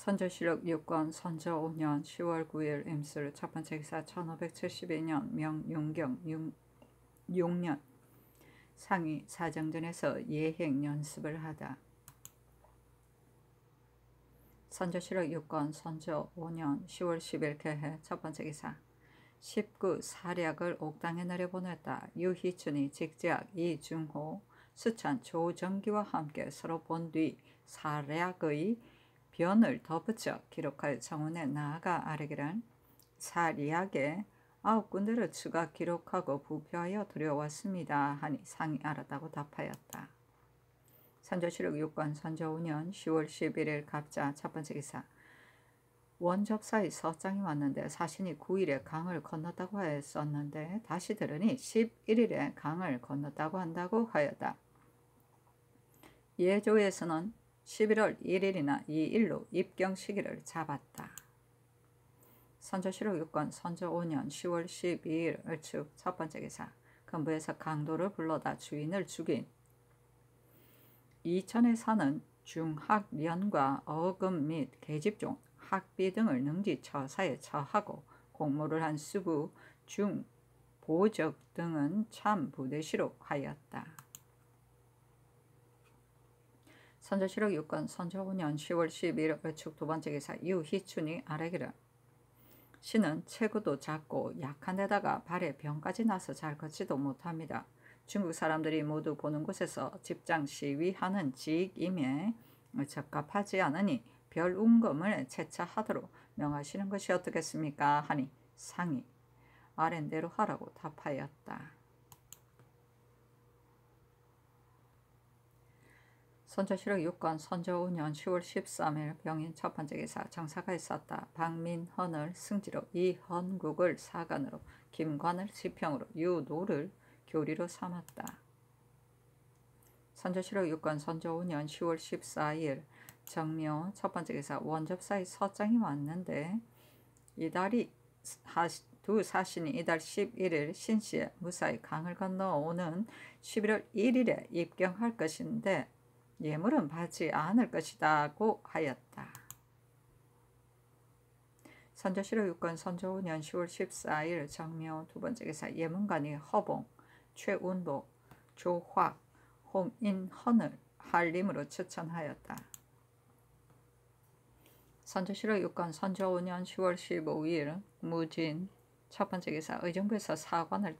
선조실록 6권 선조 5년 10월 9일 임수를 첫 번째 기사 1572년 명용경 6, 년 상위 사정전에서 예행 연습을 하다. 선조실록 6권 선조 5년 10월 10일 개해 첫 번째 기사 19 사략을 옥당에 내려보냈다. 유희춘이 직작 이중호 수찬 조정기와 함께 서로 본 뒤 사략의 변을 덧붙여 기록할 정원에 나아가 아르기란사리하게 아홉 군데를 추가 기록하고 부표하여 들여왔습니다. 하니 상이 알았다고 답하였다. 선조실록 6권 선조 5년 10월 11일 갑자 첫 번째 기사 원접사의 서장이 왔는데 사신이 9일에 강을 건넜다고 하였었는데 다시 들으니 11일에 강을 건넜다고 한다고 하였다. 예조에서는 11월 1일이나 2일로 입경 시기를 잡았다. 선조실록 6권 선조 5년 10월 12일 축첫 번째 기사 근부에서 강도를 불러다 주인을 죽인 이천에 사는 중학년과 어금 및 계집종 학비 등을 능지 처사에 처하고 공모를 한 수부 중 보적 등은 참부대시로 하였다. 선조실록 6권 선조년 10월 11일 외축 두 번째 기사 유희춘이 아래기를 신은 체구도 작고 약한 데다가 발에 병까지 나서 잘 걷지도 못합니다. 중국 사람들이 모두 보는 곳에서 직장 시위하는 직임에 적합하지 않으니 별운검을 채차하도록 명하시는 것이 어떻겠습니까? 하니 상이 아랜대로 하라고 답하였다. 선조실록 6권 선조 5년 10월 13일 병인 첫 번째 기사 정사가 있었다. 박민헌을 승지로 이헌국을 사관으로 김관을 시평으로 유노를 교리로 삼았다. 선조실록 6권 선조 5년 10월 14일 정묘 첫 번째 기사 원접사의 서장이 왔는데 이달이 두 사신이 이달 11일 신시에 무사히 강을 건너오는 11월 1일에 입경할 것인데 예물은 받지 않을 것이다고 하였다. 선조시로 6권 선조 5년 10월 14일 정묘 두 번째 기사 예문관이 허봉, 최운보, 조확, 홍인, 헌을 한림으로 추천하였다. 선조시로 6권 선조 5년 10월 15일 무진 첫 번째 기사 의정부에서 사관을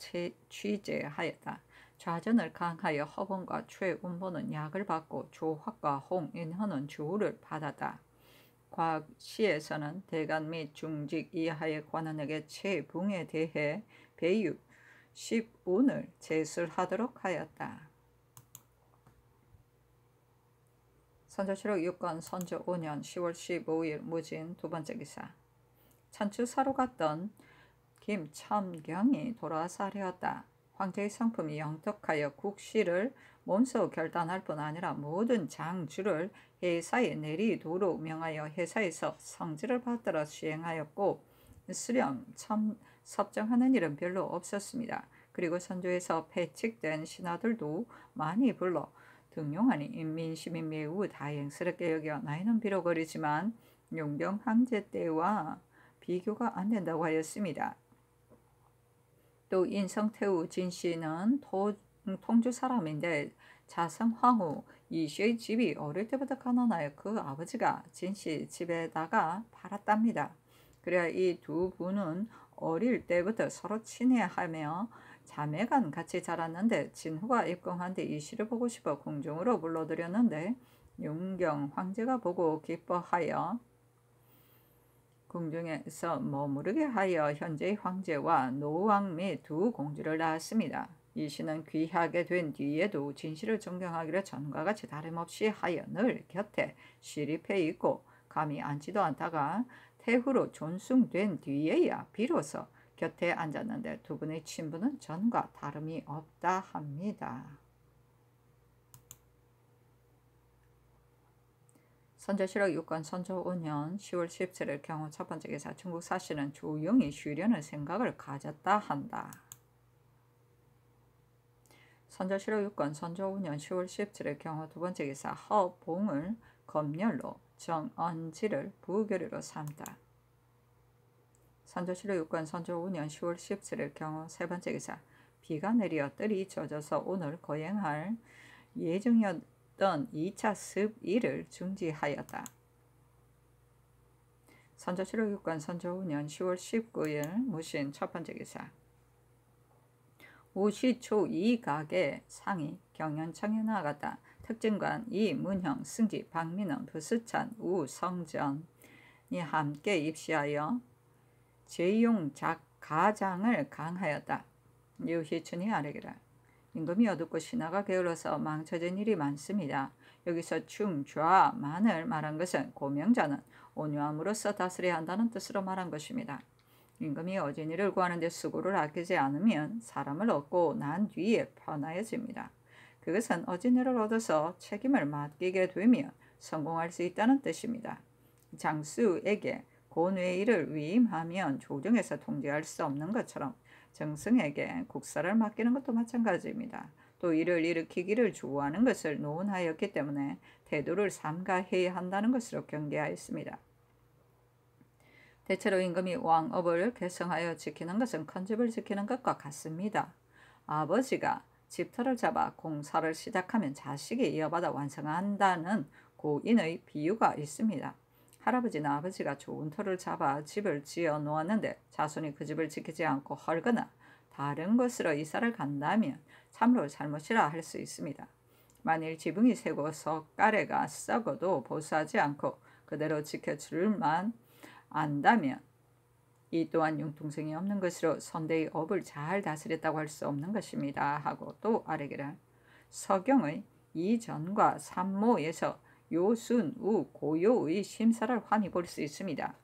취재하였다. 좌전을 강하여 허본과 최운보는 약을 받고 조학과 홍인헌은 주우를 받았다. 과학 시에서는 대간 및 중직 이하의 관원에게 최붕에 대해 배유 10운을 제술하도록 하였다. 선조실록 6권 선조 5년 10월 15일 무진 두 번째 기사 찬추사로 갔던 김첨경이 돌아서려었다. 황제의 성품이 영특하여 국시를 몸소 결단할 뿐 아니라 모든 장주를 회사에 내리도록 명하여 회사에서 성질을 받들어 시행하였고 수렴, 참, 섭정하는 일은 별로 없었습니다. 그리고 선조에서 배칙된 신하들도 많이 불러 등용하니 인민심이 매우 다행스럽게 여겨 나이는 비록 어리지만 용병 황제 때와 비교가 안 된다고 하였습니다. 또 인성태우 진 씨는 도, 음, 통주 사람인데 자성 황후 이 씨의 집이 어릴 때부터 가난하여 그 아버지가 진씨 집에다가 팔았답니다. 그래야 이 두 분은 어릴 때부터 서로 친해하며 자매간 같이 자랐는데 진후가 입궁한 뒤이 씨를 보고 싶어 궁중으로 불러들였는데 윤경 황제가 보고 기뻐하여 궁중에서 머무르게 하여 현재의 황제와 노왕 및 두 공주를 낳았습니다. 이 신은 귀하게 된 뒤에도 진실을 존경하기를 전과 같이 다름없이 하여 늘 곁에 시립해 있고 감히 앉지도 않다가 태후로 존숭된 뒤에야 비로소 곁에 앉았는데 두 분의 친분은 전과 다름이 없다 합니다. 선조실록 6권 선조 5년 10월 17일 경우 첫 번째 기사 중국 사실은 조용히 쉬려는 생각을 가졌다 한다. 선조실록 6권 선조 5년 10월 17일 경우 두 번째 기사 허봉을 검열로 정언지를 부교리로 삼다. 선조실록 6권 선조 5년 10월 17일 경우 세 번째 기사 비가 내리 뜰이 젖어서 오늘 거행할 예정이었 있던 2차 습 1을 중지하였다. 선조치료기관 선조후년 10월 19일 무신 첫 번째 기사 우시초 이각의 상이 경연청에 나갔다. 특징관 이문형, 승지, 박민원, 부스찬, 우성전이 함께 입시하여 제용작 가장을 강하였다. 유희춘이 아뢰기를 임금이 어둡고 신하가 게을러서 망쳐진 일이 많습니다. 여기서 충, 좌, 만을 말한 것은 고명자는 온유함으로써 다스려야 한다는 뜻으로 말한 것입니다. 임금이 어진 일을 구하는데 수고를 아끼지 않으면 사람을 얻고 난 뒤에 편하여집니다. 그것은 어진 일을 얻어서 책임을 맡기게 되면 성공할 수 있다는 뜻입니다. 장수에게 고뇌의 일을 위임하면 조정에서 통제할 수 없는 것처럼 정승에게 국사를 맡기는 것도 마찬가지입니다. 또 이를 일으키기를 주구하는 것을 노은하였기 때문에 태도를 삼가해야 한다는 것으로 경계하였습니다. 대체로 임금이 왕업을 개성하여 지키는 것은 큰 집을 지키는 것과 같습니다. 아버지가 집터를 잡아 공사를 시작하면 자식이 이어받아 완성한다는 고인의 비유가 있습니다. 할아버지나 아버지가 좋은 터를 잡아 집을 지어 놓았는데 자손이 그 집을 지키지 않고 헐거나 다른 곳으로 이사를 간다면 참로 잘못이라 할 수 있습니다. 만일 지붕이 새고서 까레가 썩어도 보수하지 않고 그대로 지켜줄만 안다면 이 또한 융통성이 없는 것으로 선대의 업을 잘 다스렸다고 할 수 없는 것입니다. 하고 또 아뢰기를 서경의 이전과 삼모에서 요순우 고요의 심사를 환히 볼 수 있습니다.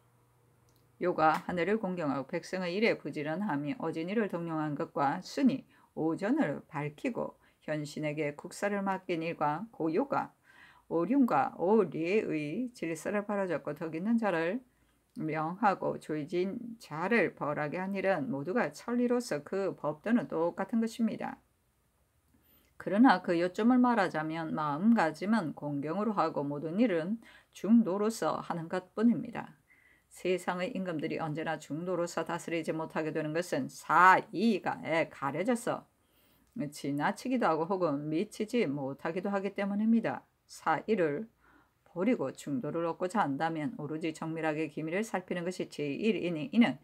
요가 하늘을 공경하고 백성의 일에 부지런함이 어진이를 동용한 것과 순이 오전을 밝히고 현신에게 국사를 맡긴 일과 고요가 오륜과 오리의 질서를 바로잡고 덕 있는 자를 명하고 조이진 자를 벌하게 한 일은 모두가 천리로서 그 법도는 똑같은 것입니다. 그러나 그 요점을 말하자면 마음가짐은 공경으로 하고 모든 일은 중도로서 하는 것뿐입니다. 세상의 임금들이 언제나 중도로서 다스리지 못하게 되는 것은 사이가에 가려져서 지나치기도 하고 혹은 미치지 못하기도 하기 때문입니다. 사이를 버리고 중도를 얻고자 한다면 오로지 정밀하게 기밀을 살피는 것이 제1이니 이는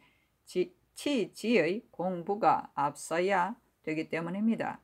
지, 치지의 공부가 앞서야 되기 때문입니다.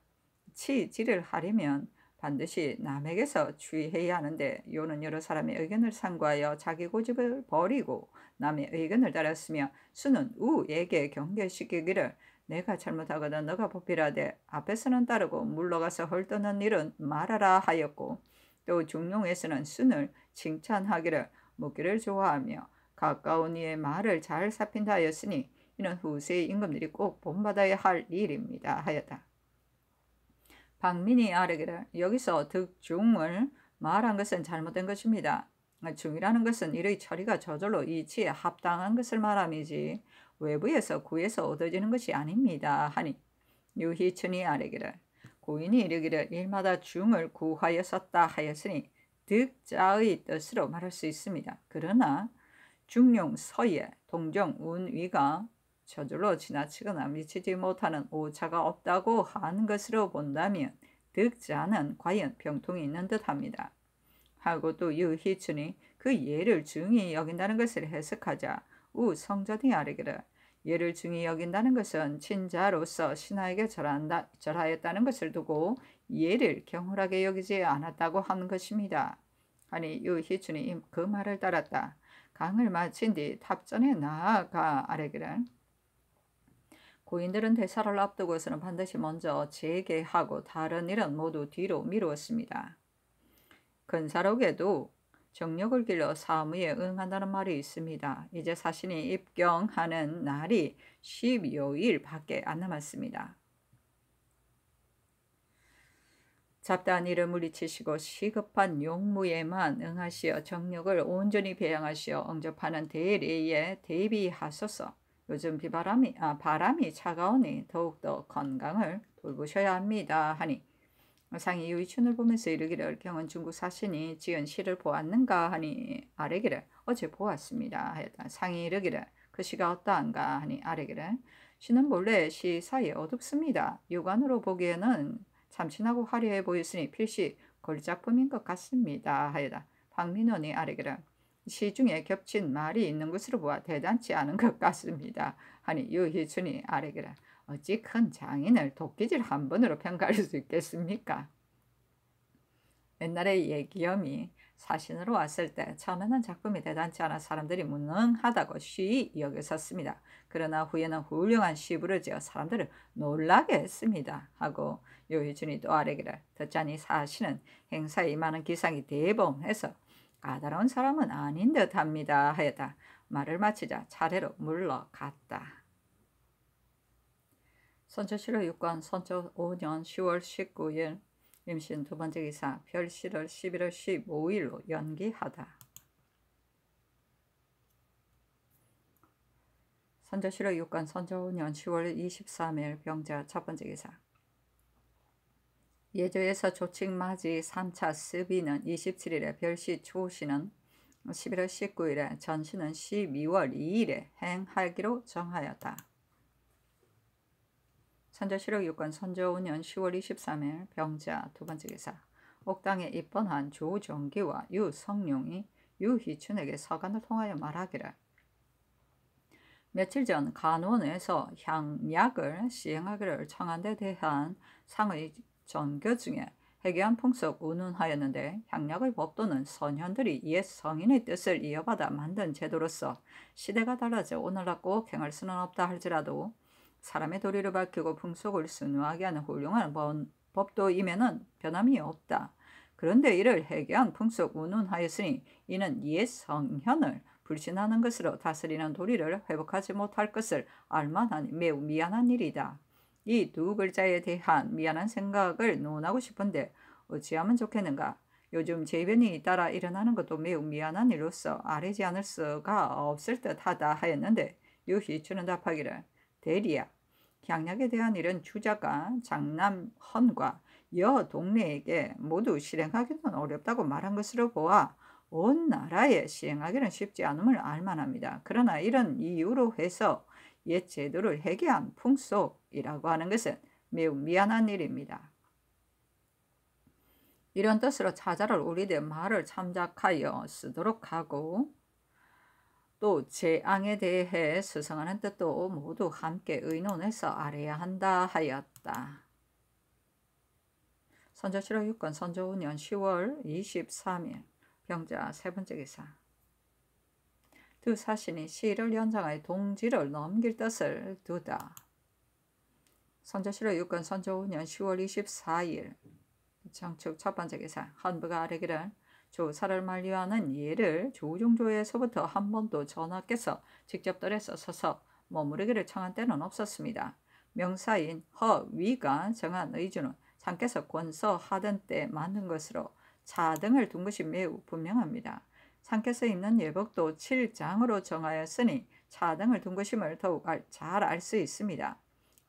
치지를 하려면 반드시 남에게서 주의해야 하는데 요는 여러 사람의 의견을 상고하여 자기 고집을 버리고 남의 의견을 따랐으며 수는 우에게 경계시키기를 내가 잘못하거든 너가 보필하되 앞에서는 따르고 물러가서 헐뜯는 일은 말하라 하였고 또 중용에서는 순을 칭찬하기를 묻기를 좋아하며 가까운 이의 말을 잘삽힌다 하였으니 이는 후세의 임금들이 꼭 본받아야 할 일입니다 하였다. 박민이 아래기를 여기서 득중을 말한 것은 잘못된 것입니다. 중이라는 것은 일의 처리가 저절로 이치에 합당한 것을 말함이지 외부에서 구해서 얻어지는 것이 아닙니다. 하니 유희천이 아르기를 고인이 이르기를 일마다 중을 구하여 썼다 하였으니 득자의 뜻으로 말할 수 있습니다. 그러나 중용 서예 동정 운위가 저절로 지나치거나 미치지 못하는 오차가 없다고 하는 것으로 본다면 득자는 과연 병통이 있는 듯합니다. 하고 또 유희춘이 그 예를 중히 여긴다는 것을 해석하자 우 성전이 아르기를 예를 중히 여긴다는 것은 친자로서 신하에게 절한다, 절하였다는 것을 두고 예를 경홀하게 여기지 않았다고 한 것입니다. 아니 유희춘이 그 말을 따랐다. 강을 마친 뒤 탑전에 나아가 아래기를 고인들은 대사를 앞두고서는 반드시 먼저 재개하고 다른 일은 모두 뒤로 미루었습니다. 근사록에도 정력을 길러 사무에 응한다는 말이 있습니다. 이제 사신이 입경하는 날이 15일밖에 안 남았습니다. 잡다한 일을 물리치시고 시급한 용무에만 응하시어 정력을 온전히 배양하시어 응접하는 대례에 대비하소서. 요즘 비바람이 아, 바람이 차가우니 더욱더 건강을 돌보셔야 합니다 하니 상이 유이춘을 보면서 이르기를 경은 중국 사신이 지은 시를 보았는가 하니 아래기를 어제 보았습니다 하였다 상이 이르기를 그 시가 어떠한가 하니 아래기를 시는 본래 시 사이에 어둡습니다 육안으로 보기에는 참신하고 화려해 보였으니 필시 걸작품인 것 같습니다 하였다 박민원이 아래기를 시중에 겹친 말이 있는 것으로 보아 대단치 않은 것 같습니다. 하니 유희춘이 아래기라 어찌 큰 장인을 도끼질 한 번으로 평가할 수 있겠습니까? 옛날에 예기염이 사신으로 왔을 때 처음에는 작품이 대단치 않아 사람들이 무능하다고 쉬이 여겼었습니다. 그러나 후에는 훌륭한 시부를 지어 사람들을 놀라게 했습니다. 하고 요희준이 또 아래기를 듣자니 사신은 행사에 임하는 기상이 대범해서 까다로운 사람은 아닌 듯합니다. 하였다. 말을 마치자 차례로 물러갔다. 선처시로 6권 선처 5년 10월 19일 임신 두 번째 기사 별시를 11월 15일로 연기하다. 선조시로 6권 선조 5년 10월 23일 병자 첫 번째 기사 예조에서 조칙맞이 3차 스비는 27일에 별시 초시는 11월 19일에 전시는 12월 2일에 행하기로 정하였다. 선조실록 6권 선조운년 10월 23일 병자 두 번째 기사 옥당에 입헌한 조정기와 유성룡이 유희춘에게 서간을 통하여 말하기를 며칠 전 간원에서 향약을 시행하기를 청한 데 대한 상의 전교 중에 해괴한 풍속 운운하였는데 향락의 법도는 선현들이 이에 성인의 뜻을 이어받아 만든 제도로서 시대가 달라져 오늘날 꼭 행할 수는 없다 할지라도 사람의 도리를 밝히고 풍속을 순화하게 하는 훌륭한 법도임에는 변함이 없다. 그런데 이를 해괴한 풍속 운운하였으니 이는 이에 성현을 불신하는 것으로 다스리는 도리를 회복하지 못할 것을 알만한 매우 미안한 일이다. 이두 글자에 대한 미안한 생각을 논하고 싶은데 어찌하면 좋겠는가? 요즘 재변이 따라 일어나는 것도 매우 미안한 일로서 아뢰지 않을 수가 없을 듯하다 하였는데 유희춘은 답하기를 대리야 향약에 대한 일은 주자가 장남 헌과 여 동네에게 모두 실행하기는 어렵다고 말한 것으로 보아 온 나라에 시행하기는 쉽지 않음을 알만합니다. 그러나 이런 이유로 해서 옛 제도를 해결한 풍속 이라고 하는 것은 매우 미안한 일입니다. 이런 뜻으로 찾아를 우리들 말을 참작하여 쓰도록 하고 또 재앙에 대해 수성하는 뜻도 모두 함께 의논해서 알아야 한다 하였다. 선조치로 6권 선조운년 10월 23일 병자 세 번째 기사 두 사신이 시를 연장하여 동지를 넘길 뜻을 두다. 선조실의 육권 선조 5년 10월 24일 장축 첫 번째 기사 헌부가 아래기를 조사를 만리하는 예를 조종조에서부터 한 번도 전하께서 직접 들에서 서서 머무르기를 청한 때는 없었습니다. 명사인 허위가 정한 의주는 상께서 권서하던 때 맞는 것으로 자등을 둔 것이 매우 분명합니다. 상께서 입는 예복도 7장으로 정하였으니 자등을 둔 것임을 더욱 잘 알 수 있습니다.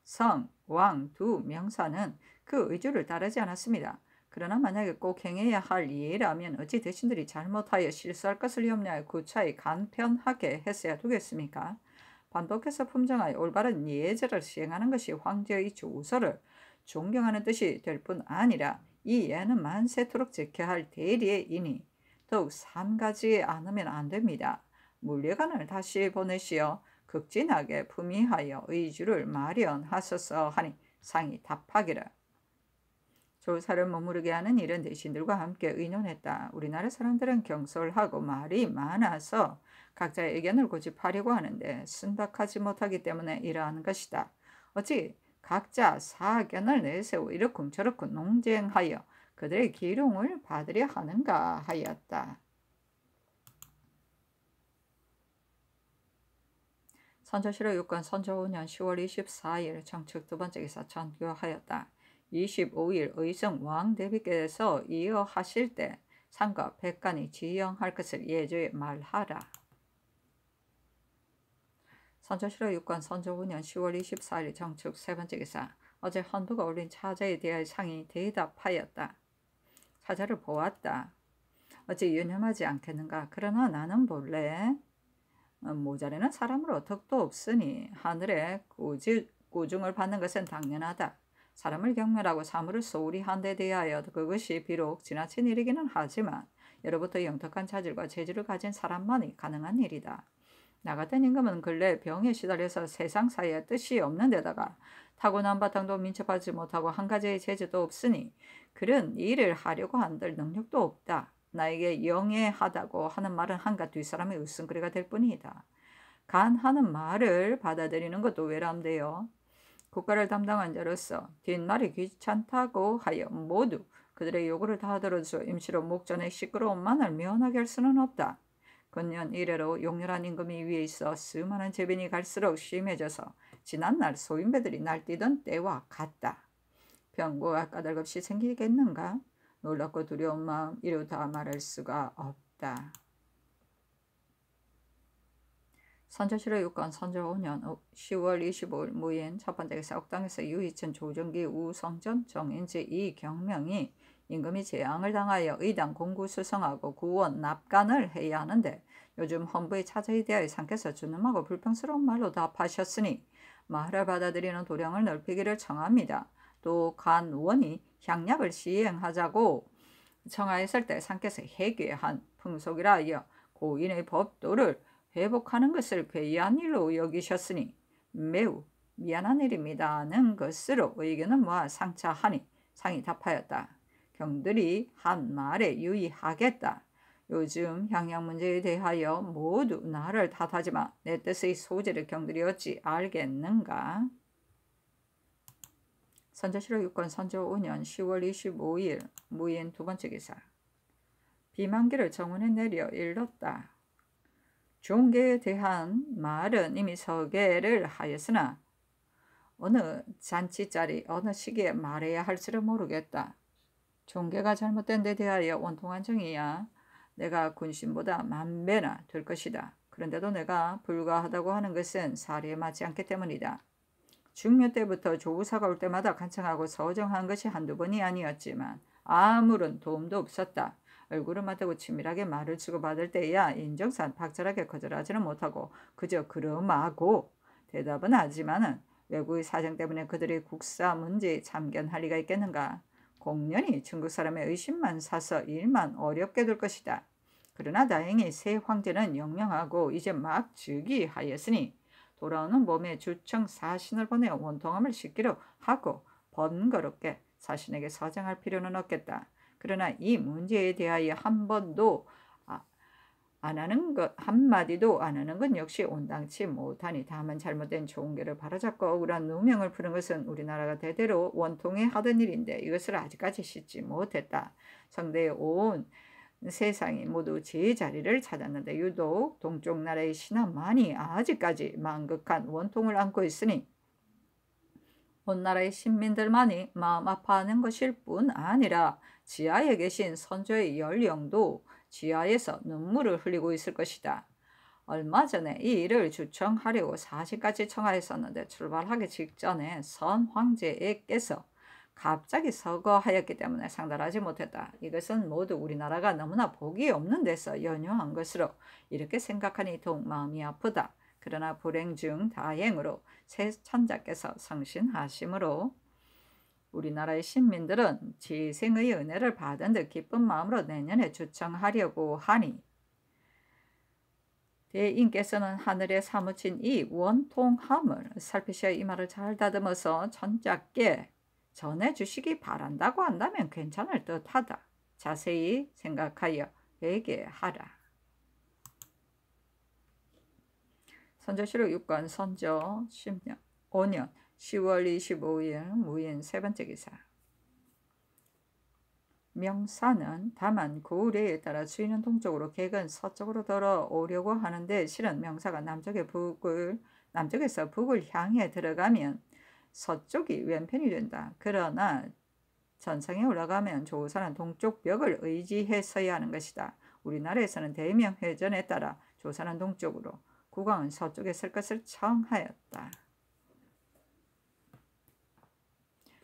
성, 왕 두 명사는 그 의주를 따르지 않았습니다. 그러나 만약에 꼭 행해야 할 예라면 어찌 대신들이 잘못하여 실수할 것을 염려하 구차히 그 간편하게 했어야 두겠습니까? 반복해서 품정하여 올바른 예절을 시행하는 것이 황제의 조서를 존경하는 뜻이 될 뿐 아니라 이 예는 만세토록 지켜야 할 대리의이니 더욱 삼가지 않으면 안 됩니다. 물려관을 다시 보내시어 극진하게 품위하여 의주를 마련하소서 하니 상이 답하기라 조사를 머무르게 하는 이런 대신들과 함께 의논했다. 우리나라 사람들은 경솔하고 말이 많아서 각자의 의견을 고집하려고 하는데 순박하지 못하기 때문에 이러한 것이다. 어찌 각자 사견을 내세워 이렇쿵저렇쿵 농쟁하여 그들의 기룡을 받으려 하는가 하였다. 선조실의 육관 선조5년 10월 24일 정측 두 번째 기사 전교하였다. 25일 의성 왕 대비께서 이어 하실 때 상과 백관이 지형할 것을 예조에 말하라. 선조실의 육관 선조5년 10월 24일 정축 세 번째 기사 어제 헌부가 올린 차자에 대한 상이 대답하였다. 차자를 보았다. 어찌 유념하지 않겠는가? 그러나 나는 볼래. 어, 모자라는 사람을 어떡도 없으니 하늘에 꾸지, 꾸중을 받는 것은 당연하다. 사람을 경멸하고 사물을 소홀히 한데 대하여 그것이 비록 지나친 일이기는 하지만 여러부터 영특한 자질과 재주를 가진 사람만이 가능한 일이다. 나 같은 임금은 근래 병에 시달려서 세상 사이에 뜻이 없는 데다가 타고난 바탕도 민첩하지 못하고 한 가지의 재주도 없으니 그런 일을 하려고 한들 능력도 없다. 나에게 영예하다고 하는 말은 한갓 뒷사람의 웃음거리가 될 뿐이다. 간하는 말을 받아들이는 것도 외람되요. 국가를 담당한 자로서 뒷말이 귀찮다고 하여 모두 그들의 요구를 다 들어줘 임시로 목전의 시끄러움만을 면하게 할 수는 없다. 근년 이래로 용렬한 임금이 위에 있어 수많은 재빈이 갈수록 심해져서 지난날 소인배들이 날뛰던 때와 같다. 병고가 까닭없이 생기겠는가? 놀랍고 두려운 마음 이루 다 말할 수가 없다. 선조시로 6권 선조 5년 10월 25일 무인 첫 번째 기사 옥당에서 유이천 조정기 우성전 정인지 이경명이 임금이 재앙을 당하여 의당 공구 수성하고 구원 납간을 해야 하는데 요즘 헌부의 차제에 대하여 상께서 주님하고 불평스러운 말로 답하셨으니 말을 받아들이는 도량을 넓히기를 청합니다. 또 간원이 향약을 시행하자고 청하했을 때 상께서 해괴한 풍속이라 하여 고인의 법도를 회복하는 것을 괴이한 일로 여기셨으니 매우 미안한 일입니다는 것으로 의견은 모아 상차하니 상이 답하였다. 경들이 한 말에 유의하겠다. 요즘 향약 문제에 대하여 모두 나를 탓하지만 내 뜻의 소재를 경들이 어찌 알겠는가? 선조실록 6권 선조 5년 10월 25일 무인 두 번째 기사 비만기를 정원에 내려 일렀다. 종계에 대한 말은 이미 서계를 하였으나 어느 잔치자리 어느 시기에 말해야 할지를 모르겠다. 종계가 잘못된 데 대하여 원통한 정이야. 내가 군신보다 만 배나 될 것이다. 그런데도 내가 불가하다고 하는 것은 사례에 맞지 않기 때문이다. 중묘 때부터 조우사가 올 때마다 간청하고 서정한 것이 한두 번이 아니었지만 아무런 도움도 없었다. 얼굴을 맞대고 치밀하게 말을 주고받을 때야 인정산 박절하게 거절하지는 못하고 그저 그럼하고 대답은 하지만은 외국의 사정 때문에 그들이 국사 문제에 참견할 리가 있겠는가. 공연히 중국 사람의 의심만 사서 일만 어렵게 될 것이다. 그러나 다행히 새 황제는 영명하고 이제 막 즉위하였으니 돌아오는 몸에 주청 사신을 보내 원통함을 식기로 하고 번거롭게 사신에게 사정할 필요는 없겠다. 그러나 이 문제에 대하여 한 번도 아, 안 하는 것 한마디도 안 하는 건 역시 온당치 못하니 다만 잘못된 종교를 바로잡고 억울한 누명을 푸는 것은 우리나라가 대대로 원통에 하던 일인데 이것을 아직까지 씻지 못했다. 성대의 온 세상이 모두 제자리를 찾았는데 유독 동쪽 나라의 신하만이 아직까지 망극한 원통을 안고 있으니 온 나라의 신민들만이 마음 아파하는 것일 뿐 아니라 지하에 계신 선조의 연령도 지하에서 눈물을 흘리고 있을 것이다. 얼마 전에 이 일을 주청하려고 사시까지 청하였었는데 출발하기 직전에 선 황제에게서 갑자기 서거하였기 때문에 상달하지 못했다. 이것은 모두 우리나라가 너무나 복이 없는 데서 연유한 것으로 이렇게 생각하니 더욱 마음이 아프다. 그러나 불행 중 다행으로 새 천자께서 성신하심으로 우리나라의 신민들은 지생의 은혜를 받은 듯 기쁜 마음으로 내년에 주청하려고 하니 대인께서는 하늘에 사무친 이 원통함을 살피셔 이 말을 잘 다듬어서 천자께 전해주시기 바란다고 한다면 괜찮을 듯하다. 자세히 생각하여 얘기하라 선조시록 6권 선조 10년 5년 10월 25일 무인 세 번째 기사 명사는 다만 고래에 따라 주인은 동쪽으로 객은 서쪽으로 들어오려고 하는데 실은 명사가 남쪽에 북을 남쪽에서 북을 향해 들어가면 서쪽이 왼편이 된다. 그러나 전성에 올라가면 조사는 동쪽 벽을 의지해 서야 하는 것이다. 우리나라에서는 대명회전에 따라 조사는 동쪽으로 국왕은 서쪽에 설 것을 청하였다.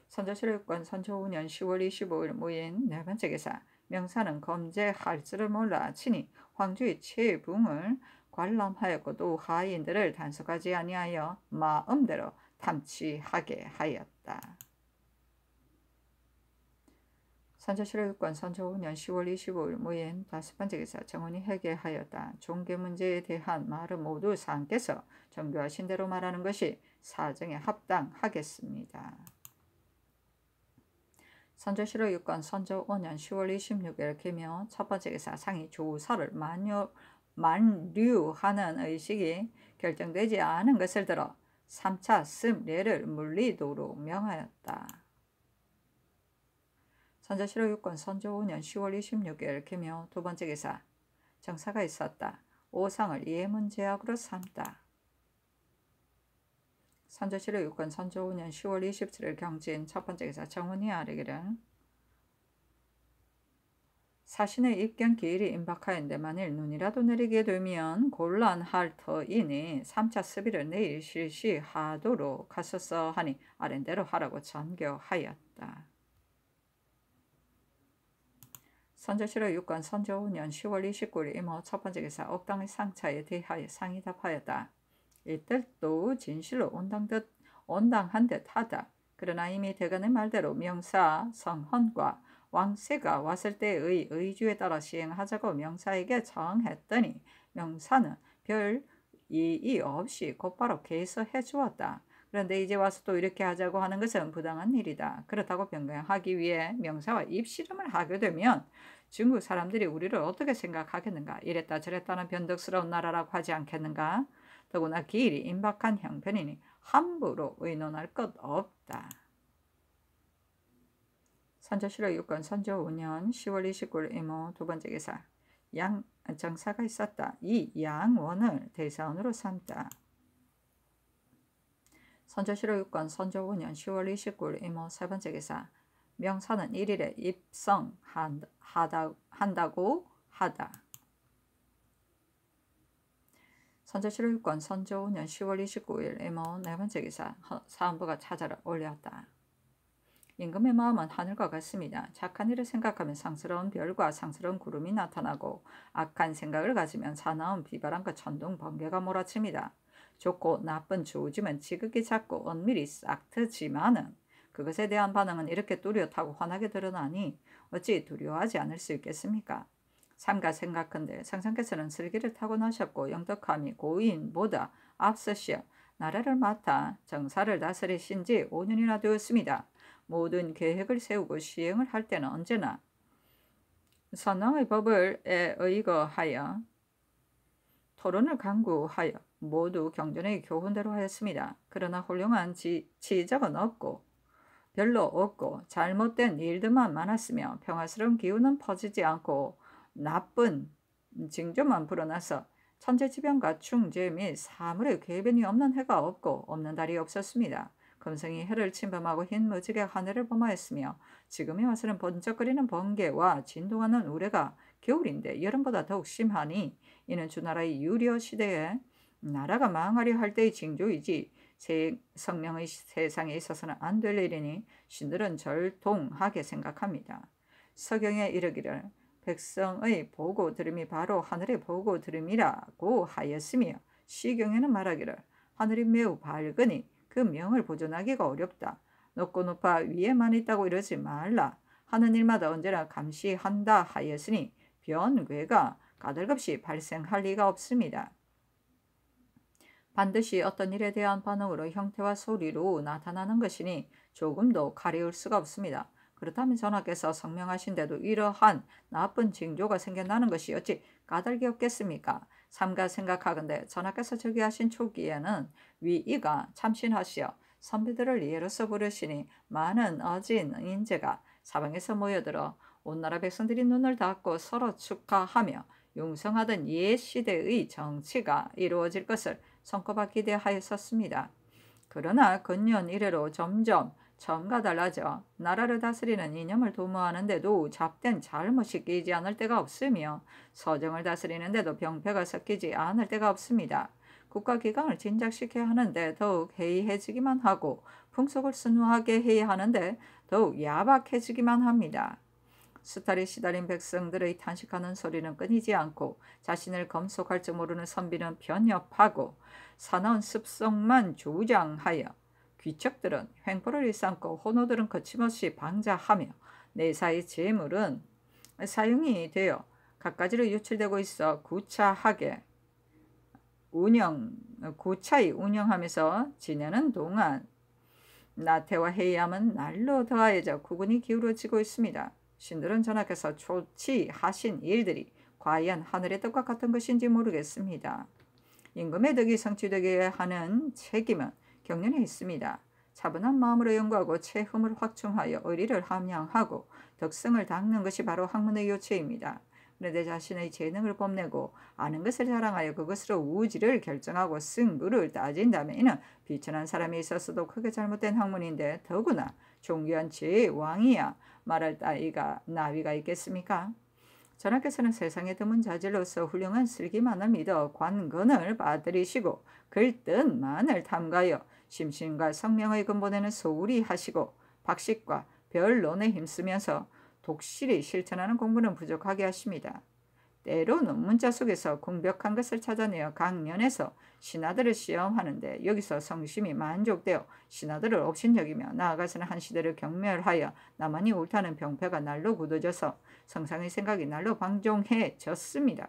선조실록관 선조후년 10월 25일 무인 네 번째 기사 명사는 검제할 줄을 몰라 치니 황주의 최붕을 관람하였고 또 하인들을 단속하지 아니하여 마음대로 탐취하게 하였다. 선조실효권 선조5년 10월 25일 무엔 다섯 번째 기사 정원이 회개하였다. 종교 문제에 대한 말은 모두 사께서 정교하신 대로 말하는 것이 사정에 합당하겠습니다. 선조실효 6권 선조 5년 10월 26일 개묘 첫 번째 기사 상이 조사를 만류, 만류하는 의식이 결정되지 않은 것을 들어 3차 슴례를 물리도록 명하였다. 선조시로 6권 선조 5년 10월 26일 개묘 두 번째 기사 정사가 있었다. 오상을 예문제약으로 삼다. 선조시로 6권 선조 5년 10월 27일 경진 첫 번째 기사 정훈이 아르기는 사신의 입견 기일이 임박하였는데 만일 눈이라도 내리게 되면 곤란할 터이니 3차 수비를 내일 실시하도록 하소서 하니 아랜대로 하라고 전교하였다. 선조시로 6권 선조 5년 10월 29일 임호 첫 번째 기사 억당의 상차에 대하여 상이 답하였다. 이때도 진실로 온당 듯, 온당한 듯하다. 그러나 이미 대간의 말대로 명사 성헌과 왕세가 왔을 때의 의주에 따라 시행하자고 명사에게 정했더니 명사는 별 이의 없이 곧바로 개서해 주었다. 그런데 이제 와서 또 이렇게 하자고 하는 것은 부당한 일이다. 그렇다고 변경하기 위해 명사와 입씨름을 하게 되면 중국 사람들이 우리를 어떻게 생각하겠는가? 이랬다 저랬다는 변덕스러운 나라라고 하지 않겠는가? 더구나 기일이 임박한 형편이니 함부로 의논할 것 없다. 선조실록 6권 선조 5년 10월 29일 이모 두 번째 기사 양 정사가 있었다. 이 양원을 대사원으로 삼다. 선조실록 6권 선조 5년 10월 29일 이모 세 번째 기사 명사는 1일에 입성한다고 하다. 선조 7권 선조 5년 10월 29일 이모 네 번째 기사 사안부가 찾아를 올렸다. 임금의 마음은 하늘과 같습니다. 착한 일을 생각하면 상스러운 별과 상스러운 구름이 나타나고 악한 생각을 가지면 사나운 비바람과 천둥 번개가 몰아칩니다. 좋고 나쁜 조지만 지극히 작고 엄밀히 싹트지만은 그것에 대한 반응은 이렇게 뚜렷하고 환하게 드러나니 어찌 두려워하지 않을 수 있겠습니까? 삼가 생각한데 상상께서는 슬기를 타고나셨고 영덕함이 고인보다 앞서시어 나라를 맡아 정사를 다스리신 지 5년이나 되었습니다. 모든 계획을 세우고 시행을 할 때는 언제나 선왕의 법을 의거하여 토론을 강구하여 모두 경전의 교훈대로 하였습니다. 그러나 훌륭한 지, 지적은 없고 별로 없고 잘못된 일들만 많았으며 평화스러운 기운은 퍼지지 않고 나쁜 징조만 불어나서 천재지변과 충재 및 사물의 궤변이 없는 해가 없고 없는 달이 없었습니다. 금성이 해를 침범하고 흰 무지개 하늘을 범하였으며 지금의 와서는 번쩍거리는 번개와 진동하는 우레가 겨울인데 여름보다 더욱 심하니 이는 주나라의 유려 시대에 나라가 망하려 할 때의 징조이지 세, 성령의 세상에 있어서는 안 될 일이니 신들은 절통하게 생각합니다. 서경에 이르기를 백성의 보고 들음이 바로 하늘의 보고 들음이라고 하였으며 시경에는 말하기를 하늘이 매우 밝으니 그 명을 보존하기가 어렵다. 높고 높아 위에만 있다고 이러지 말라. 하는 일마다 언제나 감시한다 하였으니 변괴가 까닭없이 발생할 리가 없습니다. 반드시 어떤 일에 대한 반응으로 형태와 소리로 나타나는 것이니 조금도 가려울 수가 없습니다. 그렇다면 전하께서 성명하신데도 이러한 나쁜 징조가 생겨나는 것이 어찌 까닭이 없겠습니까? 삼가 생각하건대 전하께서 즉위하신 초기에는 위이가 참신하시어 선비들을 예로서 부르시니 많은 어진 인재가 사방에서 모여들어 온 나라 백성들이 눈을 닫고 서로 축하하며 융성하던옛 시대의 정치가 이루어질 것을 손꼽아 기대하였었습니다. 그러나 근년 이래로 점점 전과 달라져 나라를 다스리는 이념을 도모하는데도 잡된 잘못이 끼지 않을 때가 없으며 서정을 다스리는데도 병폐가 섞이지 않을 때가 없습니다. 국가기강을 진작시켜야 하는데 더욱 해이해지기만 하고 풍속을 순화하게 해야 하는데 더욱 야박해지기만 합니다. 스타리 시달린 백성들의 탄식하는 소리는 끊이지 않고 자신을 검속할 줄 모르는 선비는 변협하고 사나운 습성만 조장하여 귀척들은 횡포를 일삼고 혼호들은 거침없이 방자하며 내사의 재물은 사용이 되어 각가지로 유출되고 있어 구차하게 운영, 구차히 운영하면서 지내는 동안 나태와 해이함은 날로 더하여져 구근이 기울어지고 있습니다. 신들은 전하께서 조치하신 일들이 과연 하늘의 뜻과 같은 것인지 모르겠습니다. 임금의 덕이 성취되게 하는 책임은 경련해 있습니다. 차분한 마음으로 연구하고 체험을 확충하여 의리를 함양하고 덕성을 닦는 것이 바로 학문의 요체입니다. 그런데 자신의 재능을 뽐내고 아는 것을 자랑하여 그것으로 우지를 결정하고 승부를 따진다면 이는 비천한 사람이 있었어도 크게 잘못된 학문인데 더구나 종교한 죄의 왕이야 말할 따위가 나위가 있겠습니까? 전하께서는 세상의 드문 자질로서 훌륭한 슬기만을 믿어 관건을 빠뜨리시고 글뜻만을 탐가여 심신과 성명의 근본에는 소홀히 하시고 박식과 별론에 힘쓰면서 독실히 실천하는 공부는 부족하게 하십니다. 때로 논문자 속에서 공벽한 것을 찾아내어 강연에서 신하들을 시험하는데 여기서 성심이 만족되어 신하들을 업신여기며 나아가서는 한 시대를 경멸하여 나만이 옳다는 병폐가 날로 굳어져서 성상의 생각이 날로 방종해졌습니다.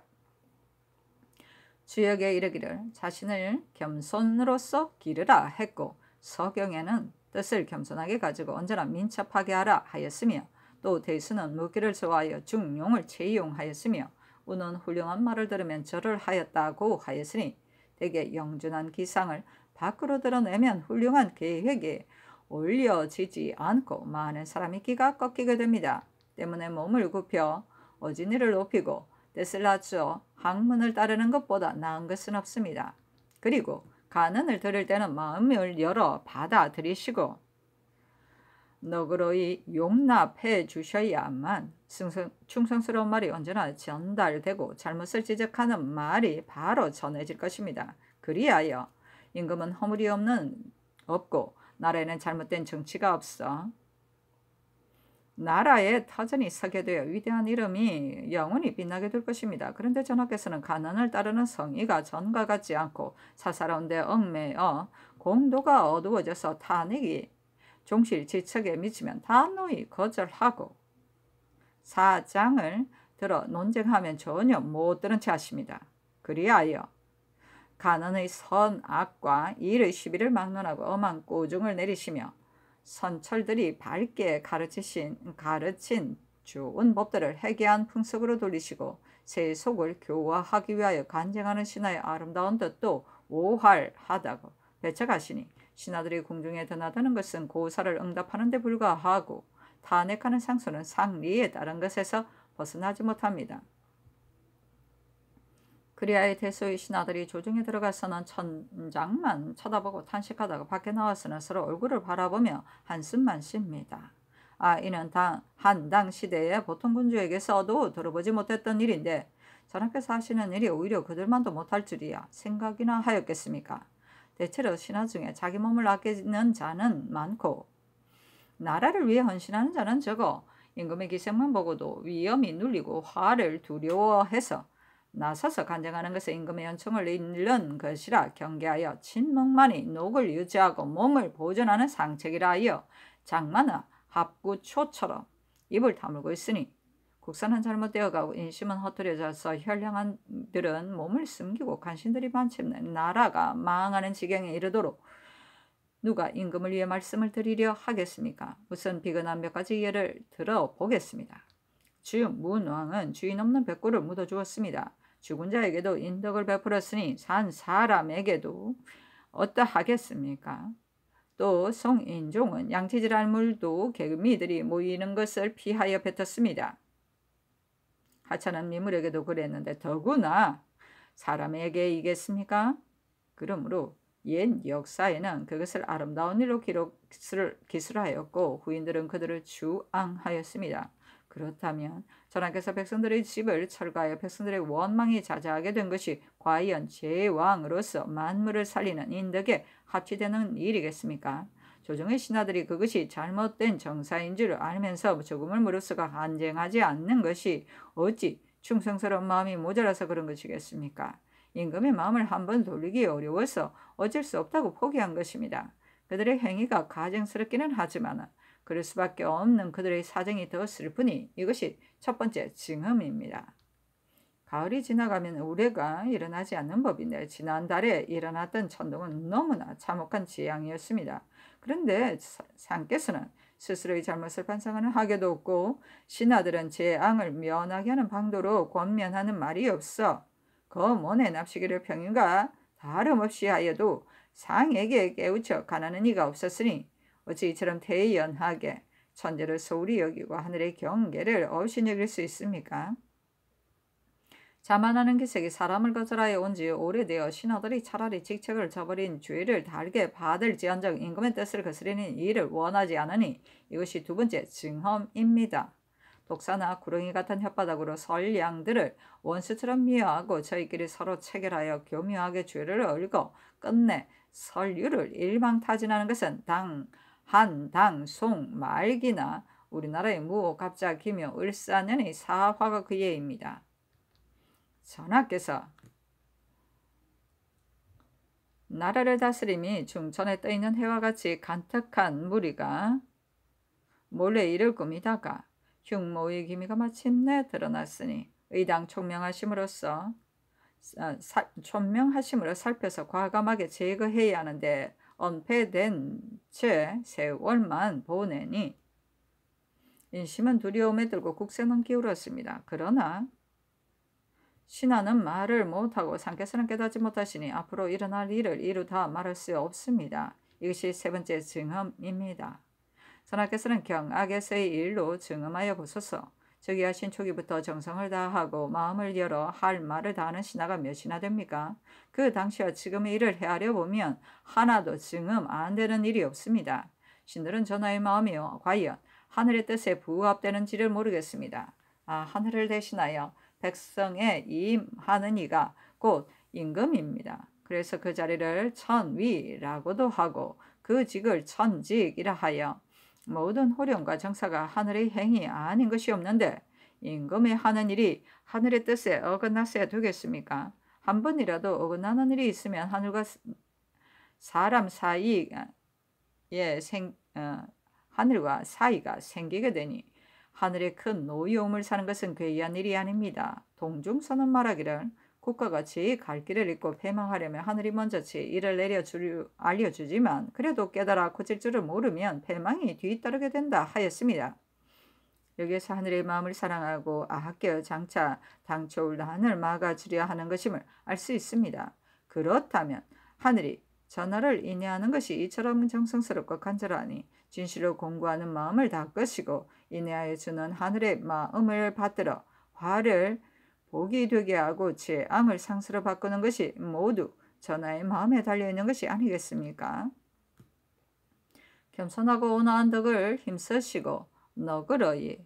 주역에 이르기를 자신을 겸손으로서 기르라 했고 서경에는 뜻을 겸손하게 가지고 언제나 민첩하게 하라 하였으며 또 대수는 무기를 좋아하여 중용을 채용하였으며 우는 훌륭한 말을 들으면 절을 하였다고 하였으니 대개 영준한 기상을 밖으로 드러내면 훌륭한 계획에 올려지지 않고 많은 사람이 끼가 꺾이게 됩니다. 때문에 몸을 굽혀 어진이를 높이고 데슬라츠어 학문을 따르는 것보다 나은 것은 없습니다. 그리고 가난을 들을 때는 마음을 열어 받아들이시고 너그러이 용납해 주셔야만 충성스러운 말이 언제나 전달되고 잘못을 지적하는 말이 바로 전해질 것입니다. 그리하여 임금은 허물이 없는 없고 나라에는 잘못된 정치가 없어 나라에 타전이 서게 되어 위대한 이름이 영원히 빛나게 될 것입니다. 그런데 전하께서는 가난을 따르는 성의가 전과 같지 않고 사사로운데 얽매어 공도가 어두워져서 탄핵이 종실 지척에 미치면 단호히 거절하고 사장을 들어 논쟁하면 전혀 못 들은 채 하십니다. 그리하여 가난의 선악과 일의 시비를 막론하고 엄한 꾸중을 내리시며 선철들이 밝게 가르치신 가르친 좋은 법들을 해괴한 풍속으로 돌리시고 제 속을 교화하기 위하여 간증하는 신하의 아름다운 뜻도 오활하다고 배척하시니 신하들이 궁중에 드나드는 것은 고사를 응답하는 데 불과하고 탄핵하는 상소는 상리에 따른 것에서 벗어나지 못합니다. 그리하여 대소의 신하들이 조정에 들어가서는 천장만 쳐다보고 탄식하다가 밖에 나와서는 서로 얼굴을 바라보며 한숨만 쉽니다. 아 이는 한당 시대에 보통 군주에게서도 들어보지 못했던 일인데 저렇게서 하시는 일이 오히려 그들만도 못할 줄이야 생각이나 하였겠습니까. 대체로 신하 중에 자기 몸을 아끼는 자는 많고 나라를 위해 헌신하는 자는 적어 임금의 기생만 보고도 위험이 눌리고 화를 두려워해서 나서서 간증하는 것은 임금의 연청을 잃는 것이라 경계하여 친목만이 녹을 유지하고 몸을 보존하는 상책이라 하여 장마는 합구초처럼 입을 다물고 있으니 국산은 잘못되어가고 인심은 허투려져서 현량한들은 몸을 숨기고 간신들이 반침는 나라가 망하는 지경에 이르도록 누가 임금을 위해 말씀을 드리려 하겠습니까? 무슨 비근한 몇 가지 예를 들어보겠습니다. 즉문왕은 주인 없는 백골을 묻어 주었습니다. 죽은 자에게도 인덕을 베풀었으니 산 사람에게도 어떠하겠습니까? 또 송인종은 양치질한 물도 개미들이 모이는 것을 피하여 뱉었습니다. 하찮은 미물에게도 그랬는데 더구나 사람에게 이겠습니까? 그러므로 옛 역사에는 그것을 아름다운 일로 기록, 기술하였고 후인들은 그들을 주앙하였습니다. 그렇다면 전하께서 백성들의 집을 철거하여 백성들의 원망이 자자하게 된 것이 과연 제왕으로서 만물을 살리는 인덕에 합치되는 일이겠습니까? 조정의 신하들이 그것이 잘못된 정사인 줄 알면서 조금을 무릅쓰고 간쟁하지 않는 것이 어찌 충성스러운 마음이 모자라서 그런 것이겠습니까? 임금의 마음을 한번 돌리기 어려워서 어쩔 수 없다고 포기한 것입니다. 그들의 행위가 가증스럽기는 하지만 은 그럴 수밖에 없는 그들의 사정이 더 슬프니 이것이 첫 번째 증음입니다. 가을이 지나가면 우레가 일어나지 않는 법인데 지난달에 일어났던 천둥은 너무나 참혹한 지향이었습니다. 그런데 상께서는 스스로의 잘못을 반성하는 하교도 없고 신하들은 재앙을 면하게 하는 방도로 권면하는 말이 없어 거먼의 그 납시기를 평인과 다름없이 하여도 상에게 깨우쳐 가나는 이가 없었으니 어찌 이처럼 대연하게 천재를 소홀히 여기고 하늘의 경계를 어우신 여길 수 있습니까? 자만하는 기색이 그 사람을 거절하여 온 지 오래되어 신하들이 차라리 직책을 저버린 죄를 달게 받을지언정 임금의 뜻을 거스리는 일을 원하지 않으니 이것이 두 번째 증험입니다. 독사나 구렁이 같은 혓바닥으로 설량들을 원수처럼 미워하고 저희끼리 서로 체결하여 교묘하게 죄를 얼고 끝내 설류를 일망타진하는 것은 당 한, 당, 송, 말기나 우리나라의 무 갑자, 기묘, 을사년의 사화가 그예입니다. 전하께서 나라를 다스림이 중천에 떠있는 해와 같이 간택한 무리가 몰래 이를 꾸미다가 흉모의 기미가 마침내 드러났으니 의당 총명하심으로써 아, 사, 총명하심으로 살펴서 과감하게 제거해야 하는데 은폐된 채 세월만 보내니 인심은 두려움에 들고 국세는 기울었습니다. 그러나 신하는 말을 못하고 상께서는 깨닫지 못하시니 앞으로 일어날 일을 이루다 말할 수 없습니다. 이것이 세 번째 증음입니다. 전하께서는 경악에서의 일로 증음하여 보소서 즉위하신 초기부터 정성을 다하고 마음을 열어 할 말을 다하는 신하가 몇이나 됩니까? 그 당시와 지금의 일을 헤아려 보면 하나도 증음 안 되는 일이 없습니다. 신들은 전하의 마음이요 과연 하늘의 뜻에 부합되는지를 모르겠습니다. 아 하늘을 대신하여 백성의 임하는 이가 곧 임금입니다. 그래서 그 자리를 천위라고도 하고 그 직을 천직이라 하여 모든 호령과 정사가 하늘의 행이 아닌 것이 없는데 임금이 하는 일이 하늘의 뜻에 어긋났어야 되겠습니까? 한 번이라도 어긋나는 일이 있으면 하늘과 사람 사이에 생, 어, 하늘과 사이가 생기게 되니 하늘에 큰 노여움을 사는 것은 괴이한 일이 아닙니다. 동중서는 말하기를 국가같이 갈 길을 잃고 패망하려면 하늘이 먼저치 이를 내려주 알려주지만 그래도 깨달아 고칠 줄을 모르면 패망이 뒤따르게 된다 하였습니다. 여기에서 하늘의 마음을 사랑하고 아껴 장차 당초 올 하늘 막아주려 하는 것임을 알 수 있습니다. 그렇다면 하늘이 전화를 인내하는 것이 이처럼 정성스럽고 간절하니 진실로 공부하는 마음을 다 끄시고 인내하여 주는 하늘의 마음을 받들어 화를 복이 되게 하고 제 암을 상수로 바꾸는 것이 모두 전하의 마음에 달려있는 것이 아니겠습니까? 겸손하고 온화한 덕을 힘쓰시고 너그러이